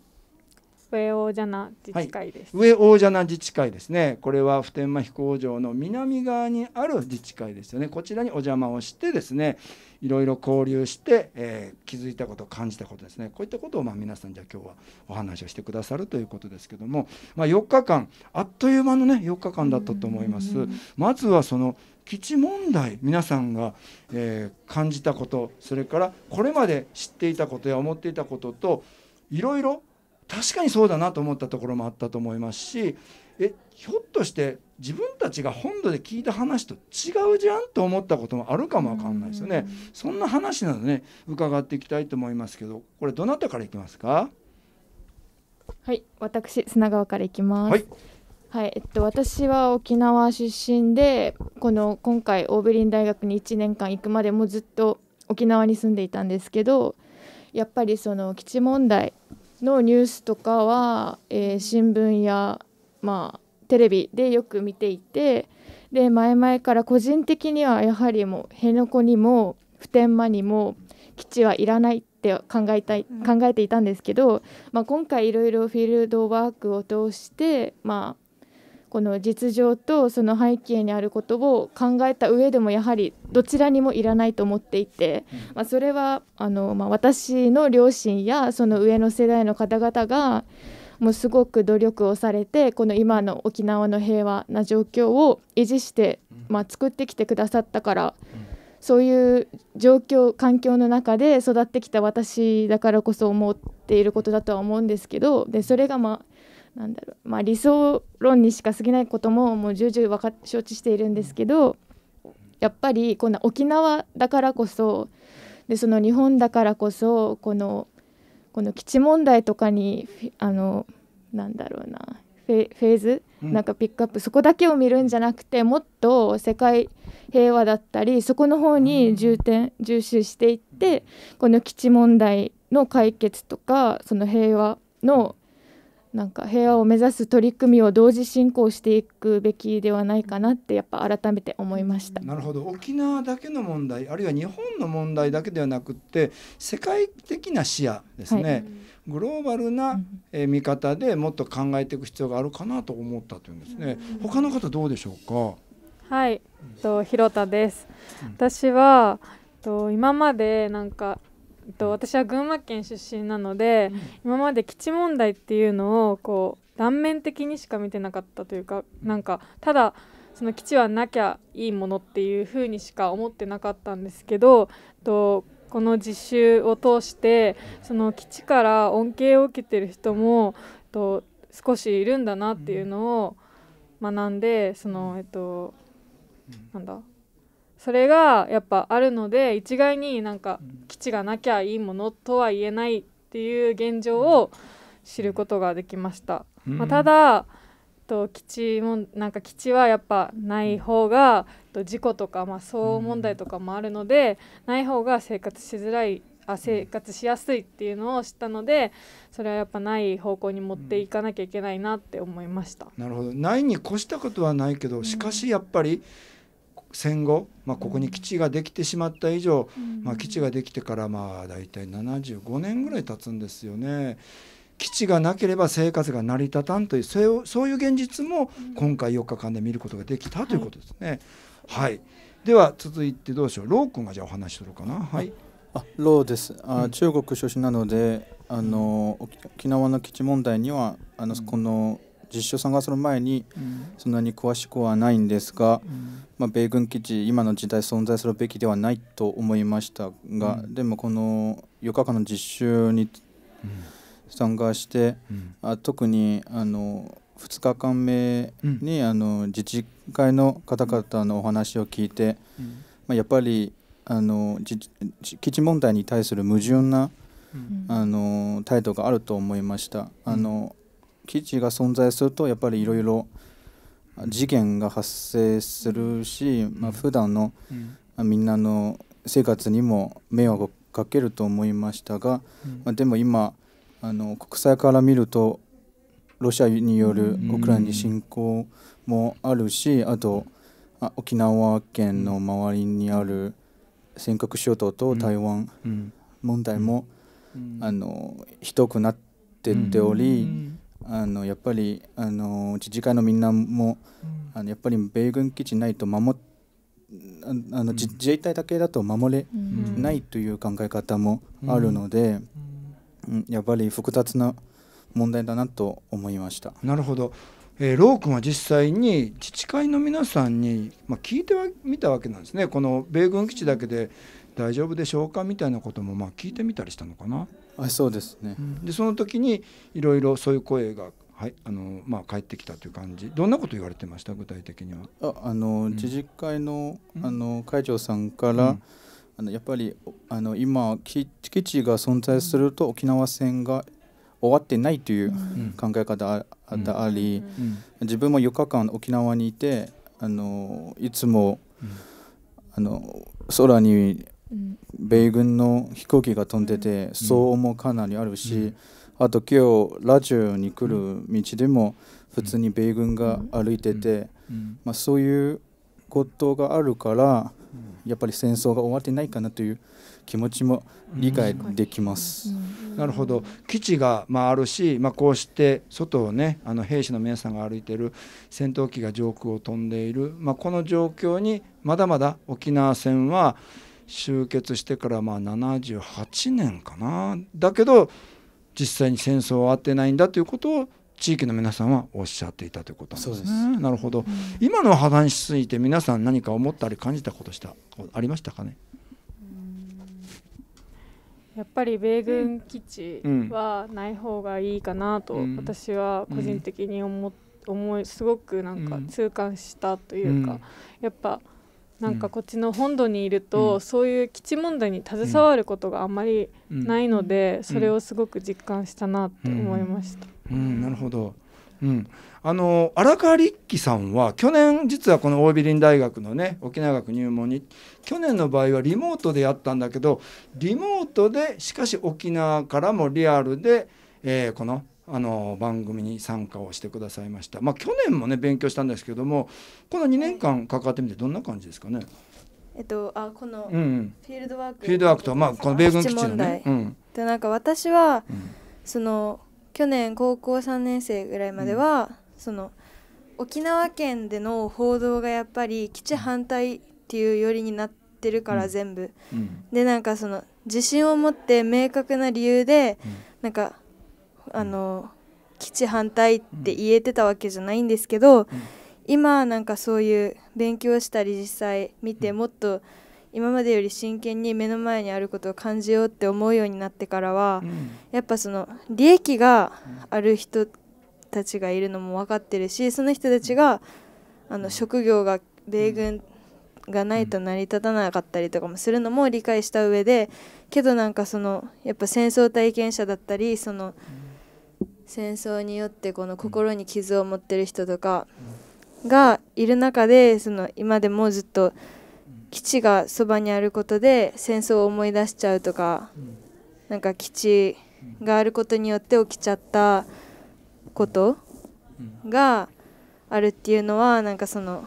上大蛇な自治会です、は
い、上大蛇な自治会ですねこれは普天間飛行場の南側にある自治会ですよねこちらにお邪魔をしてですね、いろいろ交流して、えー、気づいたこと感じたことですねこういったことをま皆さんじゃあ今日はお話をしてくださるということですけども、まあ、4日間あっという間のね4日間だったと思います。まずはその基地問題皆さんが、えー、感じたことそれからこれまで知っていたことや思っていたことといろいろ確かにそうだなと思ったところもあったと思いますしえひょっとして自分たちが本土で聞いた話と違うじゃんと思ったこともあるかもわかんないですよね。そんな話なのね伺っていきたいと思いますけど、これどなたからいきますか。
はい、私砂川からいきます。はい、はい、えっと私は沖縄出身で、この今回オーベリン大学に1年間行くまでもずっと沖縄に住んでいたんですけど、やっぱりその基地問題のニュースとかは、えー、新聞やまあテレビでよく見ていてで前々から個人的にはやはりもう辺野古にも普天間にも基地はいらないって考えたい考えていたんですけど、まあ、今回いろいろフィールドワークを通して、まあ、この実情とその背景にあることを考えた上でもやはりどちらにもいらないと思っていて、まあ、それはあの、まあ、私の両親やその上の世代の方々がもうすごく努力をされてこの今の沖縄の平和な状況を維持して、まあ、作ってきてくださったから、そういう状況環境の中で育ってきた私だからこそ思っていることだとは思うんですけどでそれがまあなんだろうまあ、理想論にしか過ぎないことももう重々か承知しているんですけどやっぱりこの沖縄だからこそでその日本だからこそこのこの基地問題とかにあのなんだろうなフェーズ、なんかピックアップそこだけを見るんじゃなくてもっと世界平和だったりそこの方に重点、うん、重視していってこの基地問題の解決とかその平和のなんか平和を目指す取り組みを同時進行していくべきではないかなってやっぱ改めて思いました
なるほど沖縄だけの問題あるいは日本の問題だけではなくって世界的な視野ですね、はい、グローバルな見方でもっと考えていく必要があるかなと思ったというんですね、うん、他の方どうでしょう
かはいと広田です、うん、私はと今までなんかと私は群馬県出身なので、うん、今まで基地問題っていうのをこう断面的にしか見てなかったというかなんかただその基地はなきゃいいものっていうふうにしか思ってなかったんですけどとこの実習を通してその基地から恩恵を受けてる人もと少しいるんだなっていうのを学んでそのえっとなんだそれがやっぱあるので一概になんか基地がなきゃいいものとは言えないっていう現状を知ることができました。うん、まあ、ただと基地もなんか基地はやっぱない方がと事故とか、まあ、騒音問題とかもあるので、ない方が生活しづらいあ生活しやすいっていうのを知ったのでそれはやっぱない方向に持っていかなきゃいけないなって思い
ました。なるほどないに越したことはないけどしかしやっぱり、うん戦後、まあ、ここに基地ができてしまった以上、まあ、基地ができてからまあ大体75年ぐらい経つんですよね。基地がなければ生活が成り立たんというそういう現実も今回4日間で見ることができたということですね。はい、はい、
では続いてどうしようロー君がじゃあお話しするかな。はい、あローですあ、うん、中国出身なのであの沖縄の基地問題にはあの、この、実証参加する前にそんなに詳しくはないんですが、うん、まあ、米軍基地今の時代存在するべきではないと思いましたが、うん、でもこの4日間の実習に参加して、あ特にあの2日間目に、あの自治会の方々のお話を聞いて、まあ、やっぱりあの基地問題に対する矛盾な、あの態度があると思いました。あの基地が存在するとやっぱりいろいろ事件が発生するし、まあ普段のみんなの生活にも迷惑をかけると思いましたが、まあ、でも今あの国際から見るとロシアによるウクライナ侵攻もあるしあとあ沖縄県の周りにある尖閣諸島と台湾問題も、あのひどくなってっており、あのやっぱりあの自治会のみんなも、あのやっぱり米軍基地ないと守あの自衛隊だけだと守れないという考え方もあるので、うんやっぱり複雑な問題だなと思いました。なるほど
えー、ロー君は実際に自治会の皆さんに、まあ、聞いてみたわけなんですね、この米軍基地だけで大丈夫でしょうかみたいなこともまあ聞いてみたりしたのかな。あそうですね、うん、でその時にいろいろそういう声がはいあのまあ、帰ってきたという感じどんなこと言われてました具体的に
はああの、知事会の,、あの会長さんから、あのやっぱりあの今基地が存在すると沖縄戦が終わってないという考え方があり、自分も4日間沖縄にいてあのいつも、あの空に米軍の飛行機が飛んでて、騒音もかなりあるし、あと今日ラジオに来る道でも普通に米軍が歩いてて、まあ、そういうことがあるからやっぱり戦争が終わってないかなという気持ちも理解できます。
うん、なるほど基地が、まあ、あるし、まあ、こうして外をねあの兵士の皆さんが歩いてる戦闘機が上空を飛んでいる、まあ、この状況にまだまだ沖縄戦は集結してからまあ78年かなだけど実際に戦争はあってないんだということを地域の皆さんはおっしゃっていたということなんですね。すなるほど、うん、今の話しすぎて皆さん何か思ったり感じたことしたありましたかね
やっぱり米軍基地はない方がいいかなと私は個人的に思,、思いすごくなんか痛感したというか、やっぱ。なんかこっちの本土にいると、うん、そういう基地問題に携わることがあんまりないので、うん、それをすごく実感したなって思いまし
た。うん、うん、なるほどうん、あの荒川力樹さんは去年実はこのオービリン大学のね沖縄学入門に去年の場合はリモートでやったんだけどリモートでしかし沖縄からもリアルで、えー、このあの番組に参加をしてくださいました、まあ、去年もね勉強したんですけどもこの2年間関わってみてどんな感じですかね、
えっと、あこのフィールドワーク、うん、フィールドワークとは、まあ、この米軍基地のね。でなんか私は、うん、その去年高校3年生ぐらいまでは、その沖縄県での報道がやっぱり基地反対っていうよりになってるから全部、でなんかその自信を持って明確な理由で、なんかあの基地反対って言えてたわけじゃないんですけど、今なんかそういう勉強したり実際見てもっと今までより真剣に目の前にあることを感じようって思うようになってからは、やっぱその利益がある人たちがいるのも分かってるしその人たちがあの職業が米軍がないと成り立たなかったりとかもするのも理解した上でけどなんかそのやっぱ戦争体験者だったりその、うん戦争によってこの心に傷を持ってる人とかがいる中でその今でもずっと基地がそばにあることで戦争を思い出しちゃうとかなんか基地があることによって起きちゃったことがあるっていうのはなんかその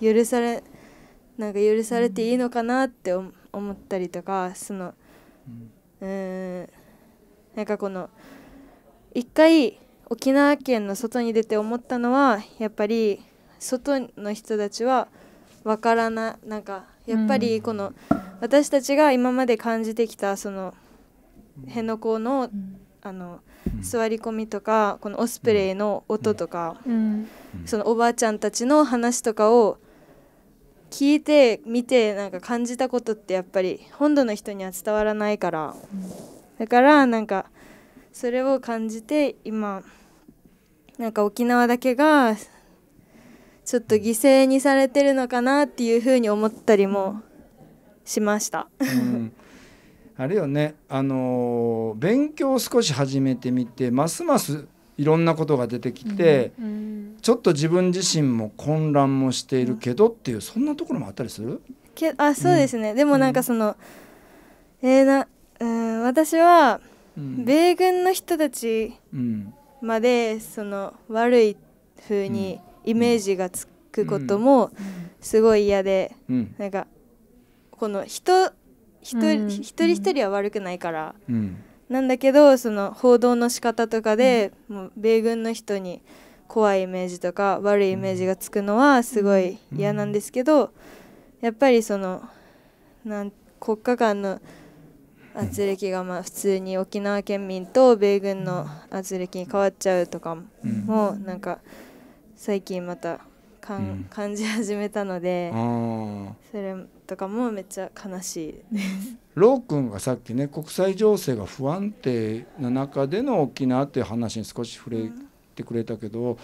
許されなんか許されていいのかなって思ったりとかそのうんなんかこの。一回沖縄県の外に出て思ったのはやっぱり外の人たちは分からななんかやっぱりこの、私たちが今まで感じてきたその辺野古の,、あの座り込みとかこのオスプレイの音とか、そのおばあちゃんたちの話とかを聞いて見てなんか感じたことってやっぱり本土の人には伝わらないからだからなんかそれを感じて今なんか沖縄だけがちょっと犠牲にされてるのかなっていうふうに思ったりもしましたうん。
あれよねあの勉強を少し始めてみてますますいろんなことが出てきて、うんうん、ちょっと自分自身も混乱もしているけどっていうそんなところもあったりする
けあそうですね、でもなんかその、えー、なうん私は米軍の人たちまでその悪い風にイメージがつくこともすごい嫌で、なんかこの人一人一人は悪くないから、なんだけどその報道の仕方とかで、もう米軍の人に怖いイメージとか悪いイメージがつくのはすごい嫌なんですけど、やっぱりそのなん国家間の圧力がまあ普通に沖縄県民と米軍の圧力に変わっちゃうとかも、なんか最近またかん、感じ始めたのでそれとかもめっちゃ悲しいです。
ロー君がさっきね国際情勢が不安定な中での沖縄っていう話に少し触れってくれたけど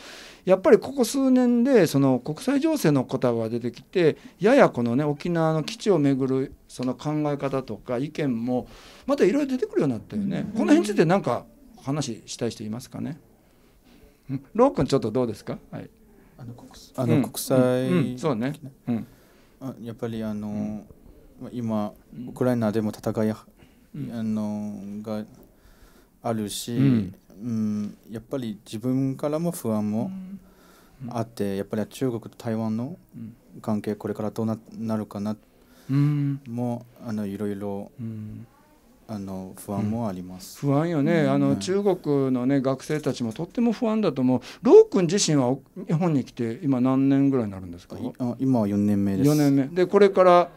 やっぱりここ数年でその国際情勢のことが出てきてややこのね沖縄の基地をめぐるその考え方とか意見もまたいろいろ出てくるようになったよね。この辺についてなか話したい人いますかね。うん、ロー君ちょっとどうで
すか。はい。あの国あの国際、うんうんうん、そうね。うん。あやっぱりあの、今ウクライナでも戦いあのがあるし、うん、やっぱり自分からも不安もあって、やっぱり中国と台湾の関係これからどうなるかなもあのいろいろ、あの不安もあります、う
ん、不安よね、うん、あの中国の、ね、学生たちもとっても不安だと思う、ロー君自身は日本に来て、今、何年ぐらいになるんですか
今は4年目です。4年目でこれから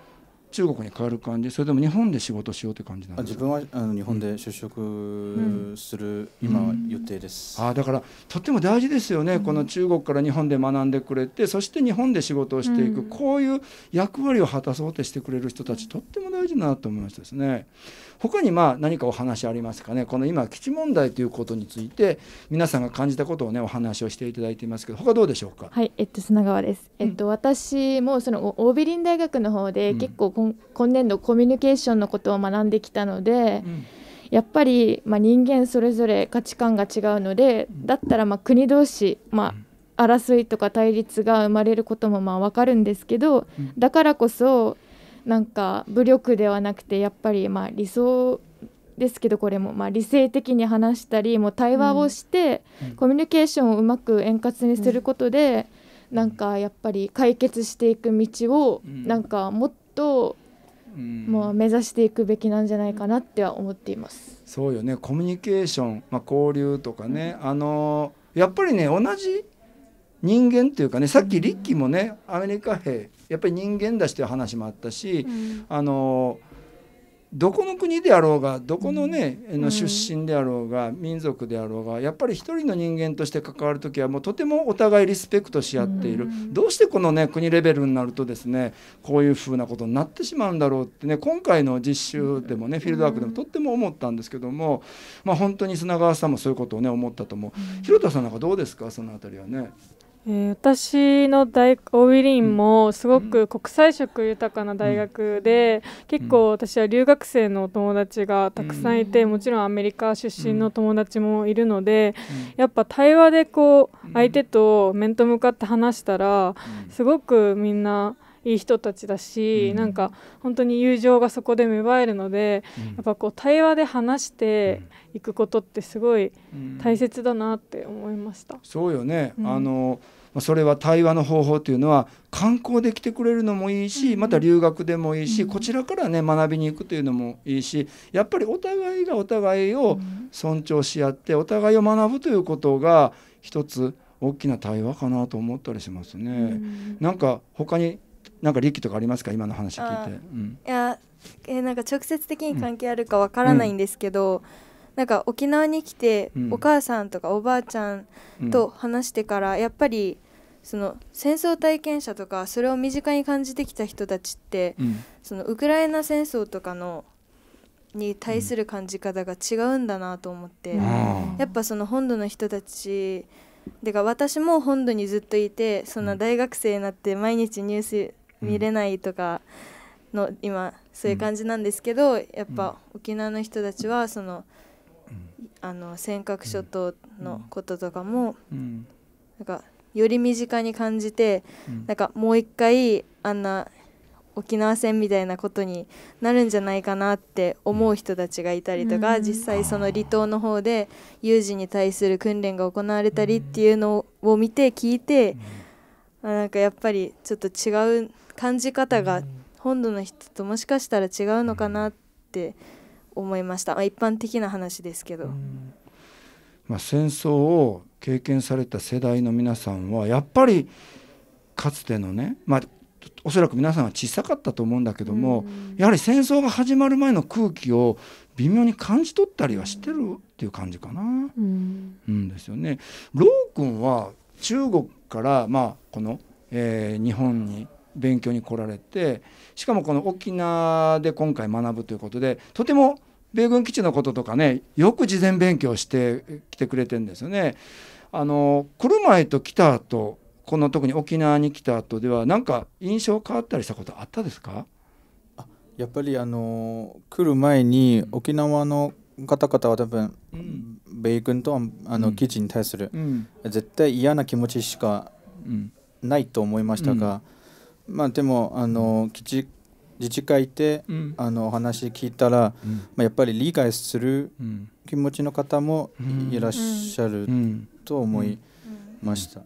中国
に変わる感じそれでも日本で仕事しようって感じなんです
自分はあの日本で就職する、うん、今予定です、ああだ
からとっても大事ですよね、うん、この中国から日本で学んでくれてそして日本で仕事をしていく、こういう役割を果たそうとしてくれる人たちとっても大事だなと思いましたですね。他にまあ何かお話ありますかねこの今基地問題ということについて皆さんが感じたことをねお話をしていただいていますけど他どうでしょうか
はいえっと砂川です、えっと、うん、私もそのオービリン大学の方で結構今,、今年度コミュニケーションのことを学んできたので、うんやっぱり、まあ、人間それぞれ価値観が違うのでだったらまあ国同士、まあ、争いとか対立が生まれることもまあ分かるんですけどだからこそなんか武力ではなくてやっぱりまあ理想ですけどこれもまあ理性的に話したりもう対話をして、コミュニケーションをうまく円滑にすることで、なんかやっぱり解決していく道をなんかもっともう目指していくべきなんじゃないかなっては思っています。
そうよねコミュニケーション、まあ、交流とかね、あのやっぱりね同じ人間というかねさっきリッキーもねアメリカ兵やっぱり人間だしという話もあったし、うん、あのどこの国であろうがどこのね、うん、の出身であろうが民族であろうがやっぱり一人の人間として関わる時はもうとてもお互いリスペクトし合っている、うん、どうしてこのね国レベルになるとですねこういうふうなことになってしまうんだろうってね今回の実習でもねフィールドワークでもとっても思ったんですけども、まあ、本当に砂川さんもそういうことをね思ったと思う、広田さんなんかどうですかその辺りはね。
えー、私の大オウィリンもすごく国際色豊かな大学で、結構私は留学生のお友達がたくさんいて、もちろんアメリカ出身の友達もいるので、やっぱ対話でこう相手と面と向かって話したら、すごくみんないい人たちだし、なんか本当に友情がそこで芽生えるので、やっぱこう対話で話していくことってすごい大切だなって思いました。
そうよね、あのそれは対話の方法というのは観光で来てくれるのもいいしまた留学でもいいしこちらからね学びに行くというのもいいしやっぱりお互いがお互いを尊重し合ってお互いを学ぶということが一つ大きな対話かなと思ったりしますね。なんか他になか力とかありますか今の話聞いて。うん、
いや、えー、なんか直接的に関係あるかわからないんですけど、うん、なんか沖縄に来て、お母さんとかおばあちゃんと話してからやっぱりその戦争体験者とかそれを身近に感じてきた人たちって、うん、そのウクライナ戦争とかのに対する感じ方が違うんだなと思って、うん、やっぱその本土の人たちでか私も本土にずっといてそん大学生になって毎日ニュース見れないとかの、今そういう感じなんですけど、やっぱ沖縄の人たちはその、あの尖閣諸島のこととかも、なんかより身近に感じて、うん、なんかもう一回あんな沖縄戦みたいなことになるんじゃないかなって思う人たちがいたりとか、うん、実際その離島の方で有事に対する訓練が行われたりっていうのを見て聞いて、うん、なんかやっぱりちょっと違う感じ方が本土の人ともしかしたら違うのかなって思いました、まあ、一般的な話ですけど。
まあ、戦争を経験された世代の皆さんはやっぱりかつてのね、まあ、おそらく皆さんは小さかったと思うんだけども、やはり戦争が始まる前の空気を微妙に感じ取ったりはしてるっていう感じかな、うん、うん、ですよね。ロー君は中国からまあこの、えー、日本に勉強に来られてしかもこの沖縄で今回学ぶということでとても米軍基地のこととかねよく事前勉強してきてくれてんですよね。あの来る前と来た後この特に沖縄に来た後ではなんか
印象変わったりしたこ
とあったですか
やっぱりあの来る前に沖縄の方々は多分、うん、米軍とあの基地に対する、うん絶対嫌な気持ちしかないと思いましたが、まあでもあの基地自治会で、あのお話聞いたら、まあ、やっぱり理解する気持ちの方もいらっしゃる。と思いました。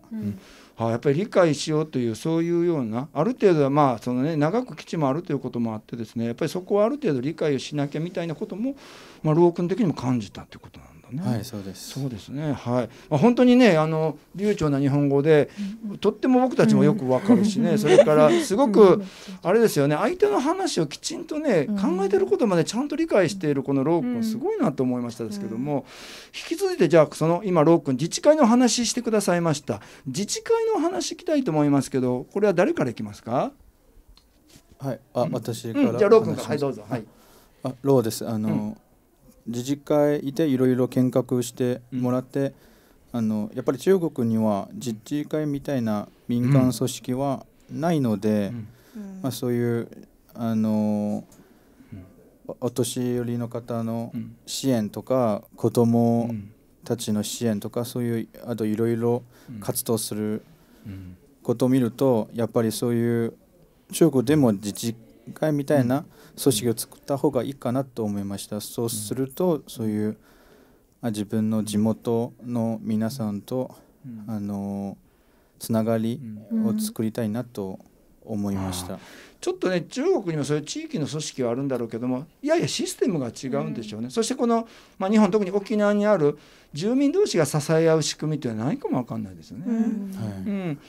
あやっぱり理解しようというそういうようなある程度はまあそのね長く基地もあるということもあってですねやっぱりそこはある程度理解をしなきゃみたいなことも、まあ、老君的にも感じたということなんよね。はい、そうです。そうですね。はい。まあ、本当にね、あの流暢な日本語で、とっても僕たちもよくわかるしね、それからすごくあれですよね、相手の話をきちんとね、考えてることまでちゃんと理解しているこのロー君すごいなと思いましたですけども、引き続いてじゃあその今ロー君自治会の話してくださいました。自治会の話聞きたいと思いますけど、これは誰からいきますか？はい。あ、
私から、うん、じゃあロー君からはいどうぞ。はい。あ、ローです。あの。うん自治会いていろいろ見学してもらって、うん、あのやっぱり中国には自治会みたいな民間組織はないので、うん、まあ、そういうあのお年寄りの方の支援とか、子ど子供たちの支援とかそういうあといろいろ活動することを見るとやっぱりそういう中国でも自治会みたいな、組織を作った方がいいかなと思いましたそうするとそういうま自分の地元の皆さんとあのつながりを作りたいなと思いました。ちょっとね中国
にもそういう地域の組織はあるんだろうけどもいやいやシステムが違うんでしょうね、うん、そしてこの、まあ、日本特に沖縄にある住民同士が支え合う仕組みっていうのはないかも分かんないですよね。うん、うん、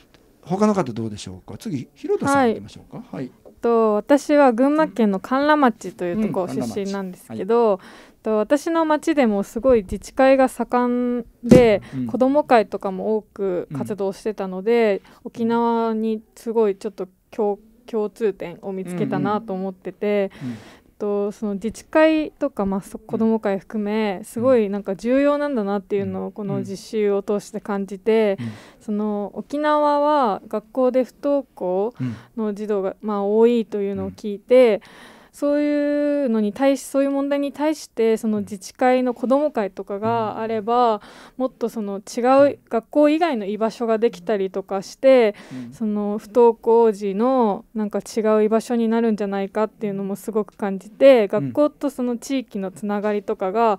他の方どうでしょうか次広田さんいきましょうか。はい、はい
と私は群馬県の甘楽町というところ出身なんですけど、うんと私の町でもすごい自治会が盛んで、うん、子ども会とかも多く活動してたので、うん、沖縄にすごいちょっと共通点を見つけたなと思ってて、うんとその自治会とか、まあ、子ども会含めすごいなんか重要なんだなっていうのをこの実習を通して感じて、その沖縄は学校で不登校の児童が、まあ、多いというのを聞いて。うんそういうのに対しそういう問題に対してその自治会の子ども会とかがあれば、もっとその違う学校以外の居場所ができたりとかして、その不登校時のなんか違う居場所になるんじゃないかっていうのもすごく感じて学校とその地域のつながりとかが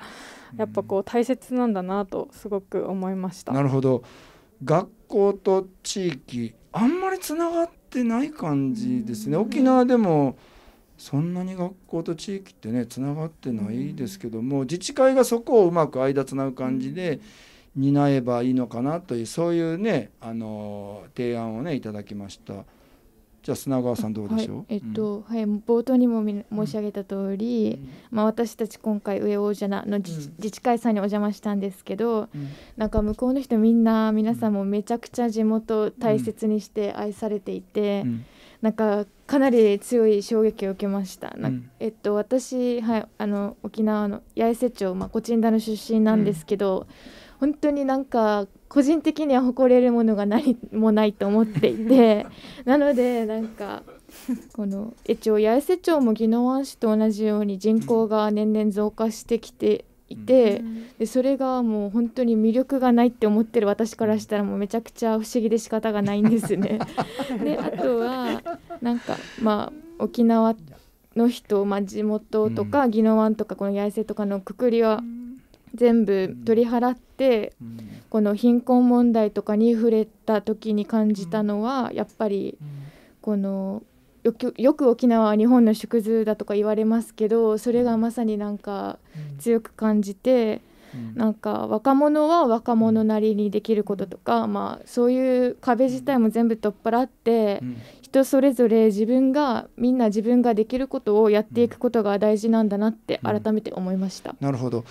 やっぱこう大切なんだなとすごく思いました。
なるほど学校と地域あんまりつながってない感じですね沖縄でも、そんなに学校と地域ってねつながってないですけども、自治会がそこをうまく間つなぐ感じで担えばいいのかなというそういうねあの提案をねいただきました。じゃあ砂川さんどうでしょう、はい、えっ
と、うん、はい冒頭にも申し上げた通り、うん、まあ私たち今回上王者の自,、治会さんにお邪魔したんですけど、うん、なんか向こうの人みんな皆さんもめちゃくちゃ地元大切にして愛されていて。うんなんかかなり強い衝撃を受けました。うん、えっと私はいあの沖縄の八重瀬町まあコチンダの出身なんですけど、うん、本当になんか個人的には誇れるものが何もないと思っていて なのでなんかこの越応八重瀬町も宜野湾市と同じように人口が年々増加してきていて、うん、でそれがもう本当に魅力がないって思ってる私からしたらもうめちゃくちゃ不思議で仕方がないんですね。であとはなんかまあ沖縄の人、まあ、地元とか宜野湾とかこの八重瀬とかのくくりは全部取り払って、うん、この貧困問題とかに触れた時に感じたのは、やっぱりこのよくよく沖縄は日本の縮図だとか言われますけどそれがまさになんか強く感じて、うん、なんか若者は若者なりにできることとか、まあ、そういう壁自体も全部取っ払って、うん、人それぞれ自分がみんな自分ができることをやっていくことが大事なんだなって改めて思いました。うん、
なるほど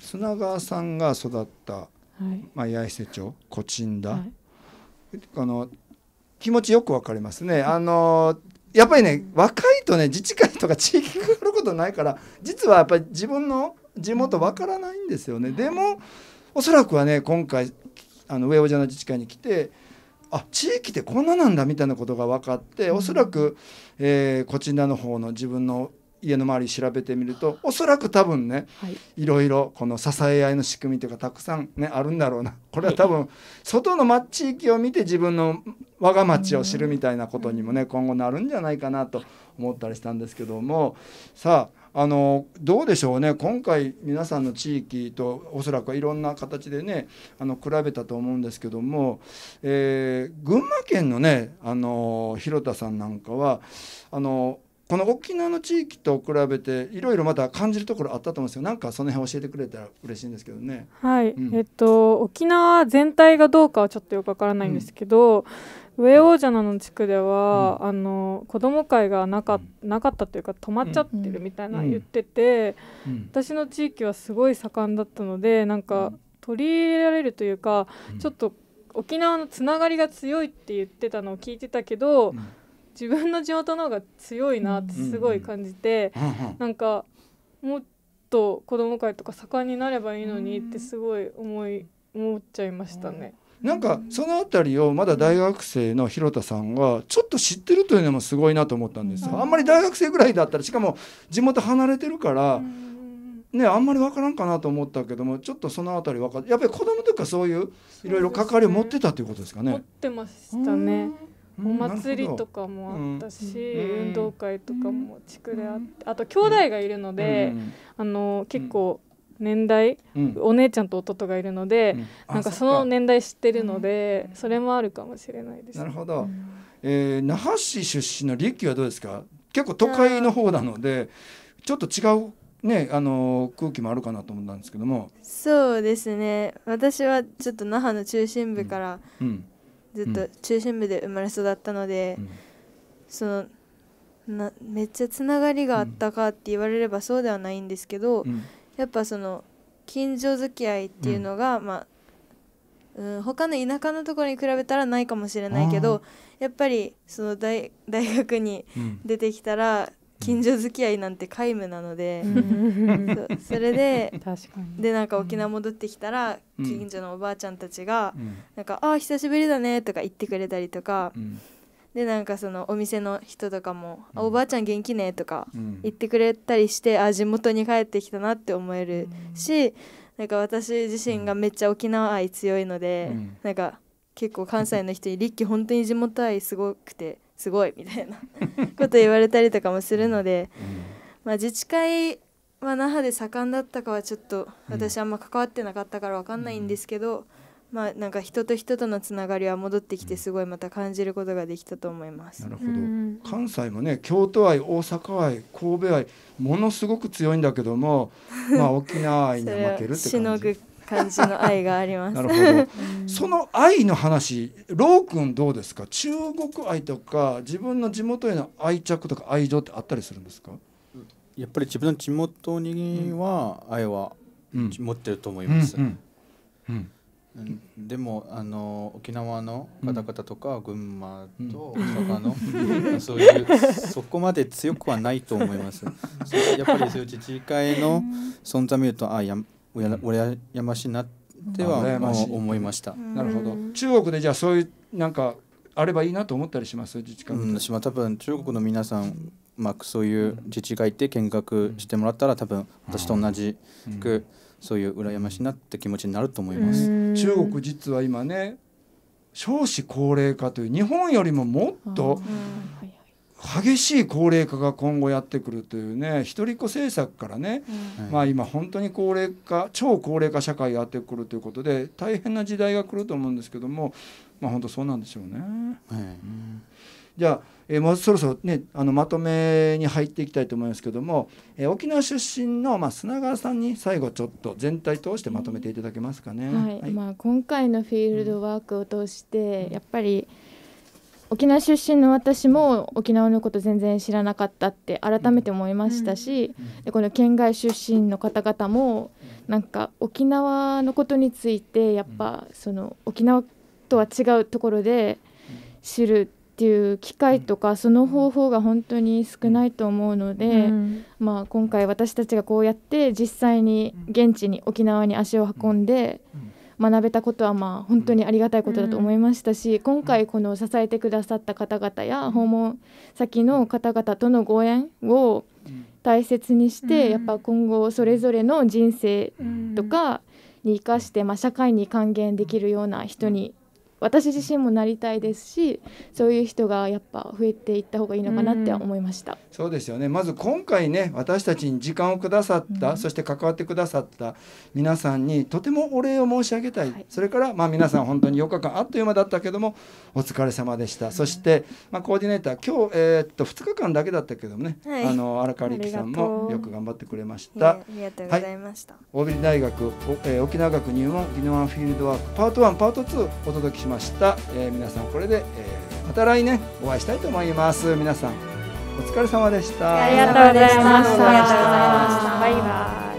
砂川さんが育った、はいまあ、八重瀬町コチンダ、はい、あの気持ちよく分かりますね。あのやっぱりね若いとね自治会とか地域があることないから実はやっぱり自分の地元わからないんですよね。でもおそらくはね今回あの上尾城の自治会に来てあ地域ってこんななんだみたいなことが分かっておそらく、えー、こちらの方の自分の家の周り調べてみるとおそらく多分ね、はい、いろいろこの支え合いの仕組みというかたくさんねあるんだろうな これは多分外の地域を見て自分の我が町を知るみたいなことにもね今後なるんじゃないかなと思ったりしたんですけどもさああのどうでしょうね今回皆さんの地域とおそらくいろんな形でねあの比べたと思うんですけども、えー、群馬県のねあの広田さんなんかはあのこの沖縄の地域と比べていろいろまた感じるところあったと思うんですよなんかその辺教えてくれたら嬉しいんですけどねはい、うん、えっ
と沖縄全体がどうかはちょっとよくわからないんですけど、うん、上王者の地区では、うん、あの子ども会がなかなかったというか止まっちゃってるみたいな言ってて、私の地域はすごい盛んだったのでなんか取り入れられるというか、ちょっと沖縄のつながりが強いって言ってたのを聞いてたけど、うん自分の地元の方が強いなってすごい感じて、うんうん、なんかもっと子ども会とか盛んになればいいのにってすごい思い思っちゃいましたね。
なんかその辺りをまだ大学生の広田さんがちょっと知ってるというのもすごいなと思ったんですよ。あんまり大学生ぐらいだったらしかも地元離れてるから、ね、あんまり分からんかなと思ったけどもちょっとその辺り分かっやっぱり子供というかそういういろいろ関わりを持ってたということですかね。ね持っ
てましたね。お祭りとかもあったし、運動会とかも地区であって、あと兄弟がいるので、あの結構年代、お姉ちゃんと弟がいるので、なんかその年代知ってるので、それもあるかもしれないで
す、なるほど、えー、那覇市出身のリッキーはどうですか結構都会の方なのでちょっと違うね、あの空気もあるかなと思ったんですけども
そうですね私はちょっと那覇の中心部から、うんずっと中心部で生まれ育ったので、うん、そのなめっちゃつながりがあったかって言われればそうではないんですけど、うん、やっぱその近所付き合いっていうのが、うん、まあうん、他の田舎のところに比べたらないかもしれないけどやっぱりその大 学に出てきたら、近所付き合いなんて皆無なので、それででなんか沖縄戻ってきたら近所のおばあちゃんたちが「なんかああ久しぶりだね」とか言ってくれたりとか。でなんかそのお店の人とかも「おばあちゃん元気ね」とか言ってくれたりして、あ地元に帰ってきたなって思えるし、なんか私自身がめっちゃ沖縄愛強いので、なんか結構関西の人に「リッキー本当に地元愛すごくて」すごいみたいな こと言われたりとかもするので、まあ、自治会は那覇で盛んだったかはちょっと私あんま関わってなかったから分かんないんですけど、まあ、なんか人と人とのつながりは戻ってきてすごいまた感じることができたと思います。なるほど、
関西もね京都愛大阪愛神戸愛ものすごく強いんだけども、まあ、沖縄愛に負けるって感
じ感じの愛があります なるほどその
愛の話ロー君どうですか中国愛とか自分の地元への愛着とか愛情って
あったりするんですかやっぱり自分の地元には愛は持ってると思います、でもあの沖縄の方々とか群馬と大阪の、そういうそこまで強くはないと思います やっぱりそういう自治会の存在見るとあややましいなっては思いました。なるほど中国でじゃあそうい
うなんかあればいいなと思ったりします自治会、う
ん、私は多分中国の皆さんまあ、そういう自治会って見学してもらったら多分私と同じくそういう羨ましいなって気持ちになると思います。中国実は今ね少
子高齢化という日本よりももっと、うん激しい高齢化が今後やってくるというね一人っ子政策からね、うん、まあ今本当に高齢化超高齢化社会やってくるということで大変な時代が来ると思うんですけどもまあ本当そうなんでしょうね。うん、じゃあ、えー、もうそろそろねあのまとめに入っていきたいと思いますけども、えー、沖縄出身の、まあ、砂川さんに最後ちょっと全体通してまとめていただけますかね。
ま今回のフィールドワークを通して、やっぱり、うん沖縄出身の私も沖縄のこと全然知らなかったって改めて思いましたし、でこの県外出身の方々もなんか沖縄のことについてやっぱその沖縄とは違うところで知るっていう機会とかその方法が本当に少ないと思うので、うん、まあ、今回私たちがこうやって実際に現地に沖縄に足を運んで。うん学べたことはまあ本当にありがたいことだと思いましたし、今回この支えてくださった方々や訪問先の方々とのご縁を大切にして、やっぱ今後それぞれの人生とかに生かして、まあ、社会に還元できるような人に私自身もなりたいですしそういう人がやっぱ増えていった方がいいのかなって思いました、うん、
そうですよねまず今回ね私たちに時間をくださった、うん、そして関わってくださった皆さんにとてもお礼を申し上げたい、はい、それからまあ皆さん本当に4日間あっという間だったけどもお疲れ様でした、うん、そしてまあコーディネーター今日えー、っと2日間だけだったけどもね、はい、あの荒川力さんもよく頑張ってくれましたありがとうございました、はい、大大学、えー、沖縄学入門技能フィールドワークパート1パート2お届けしました、えー、皆さんこれで、えー、また来年お会いしたいと思います皆さんお疲れ様でし
たありがとうございましたバイバ
イ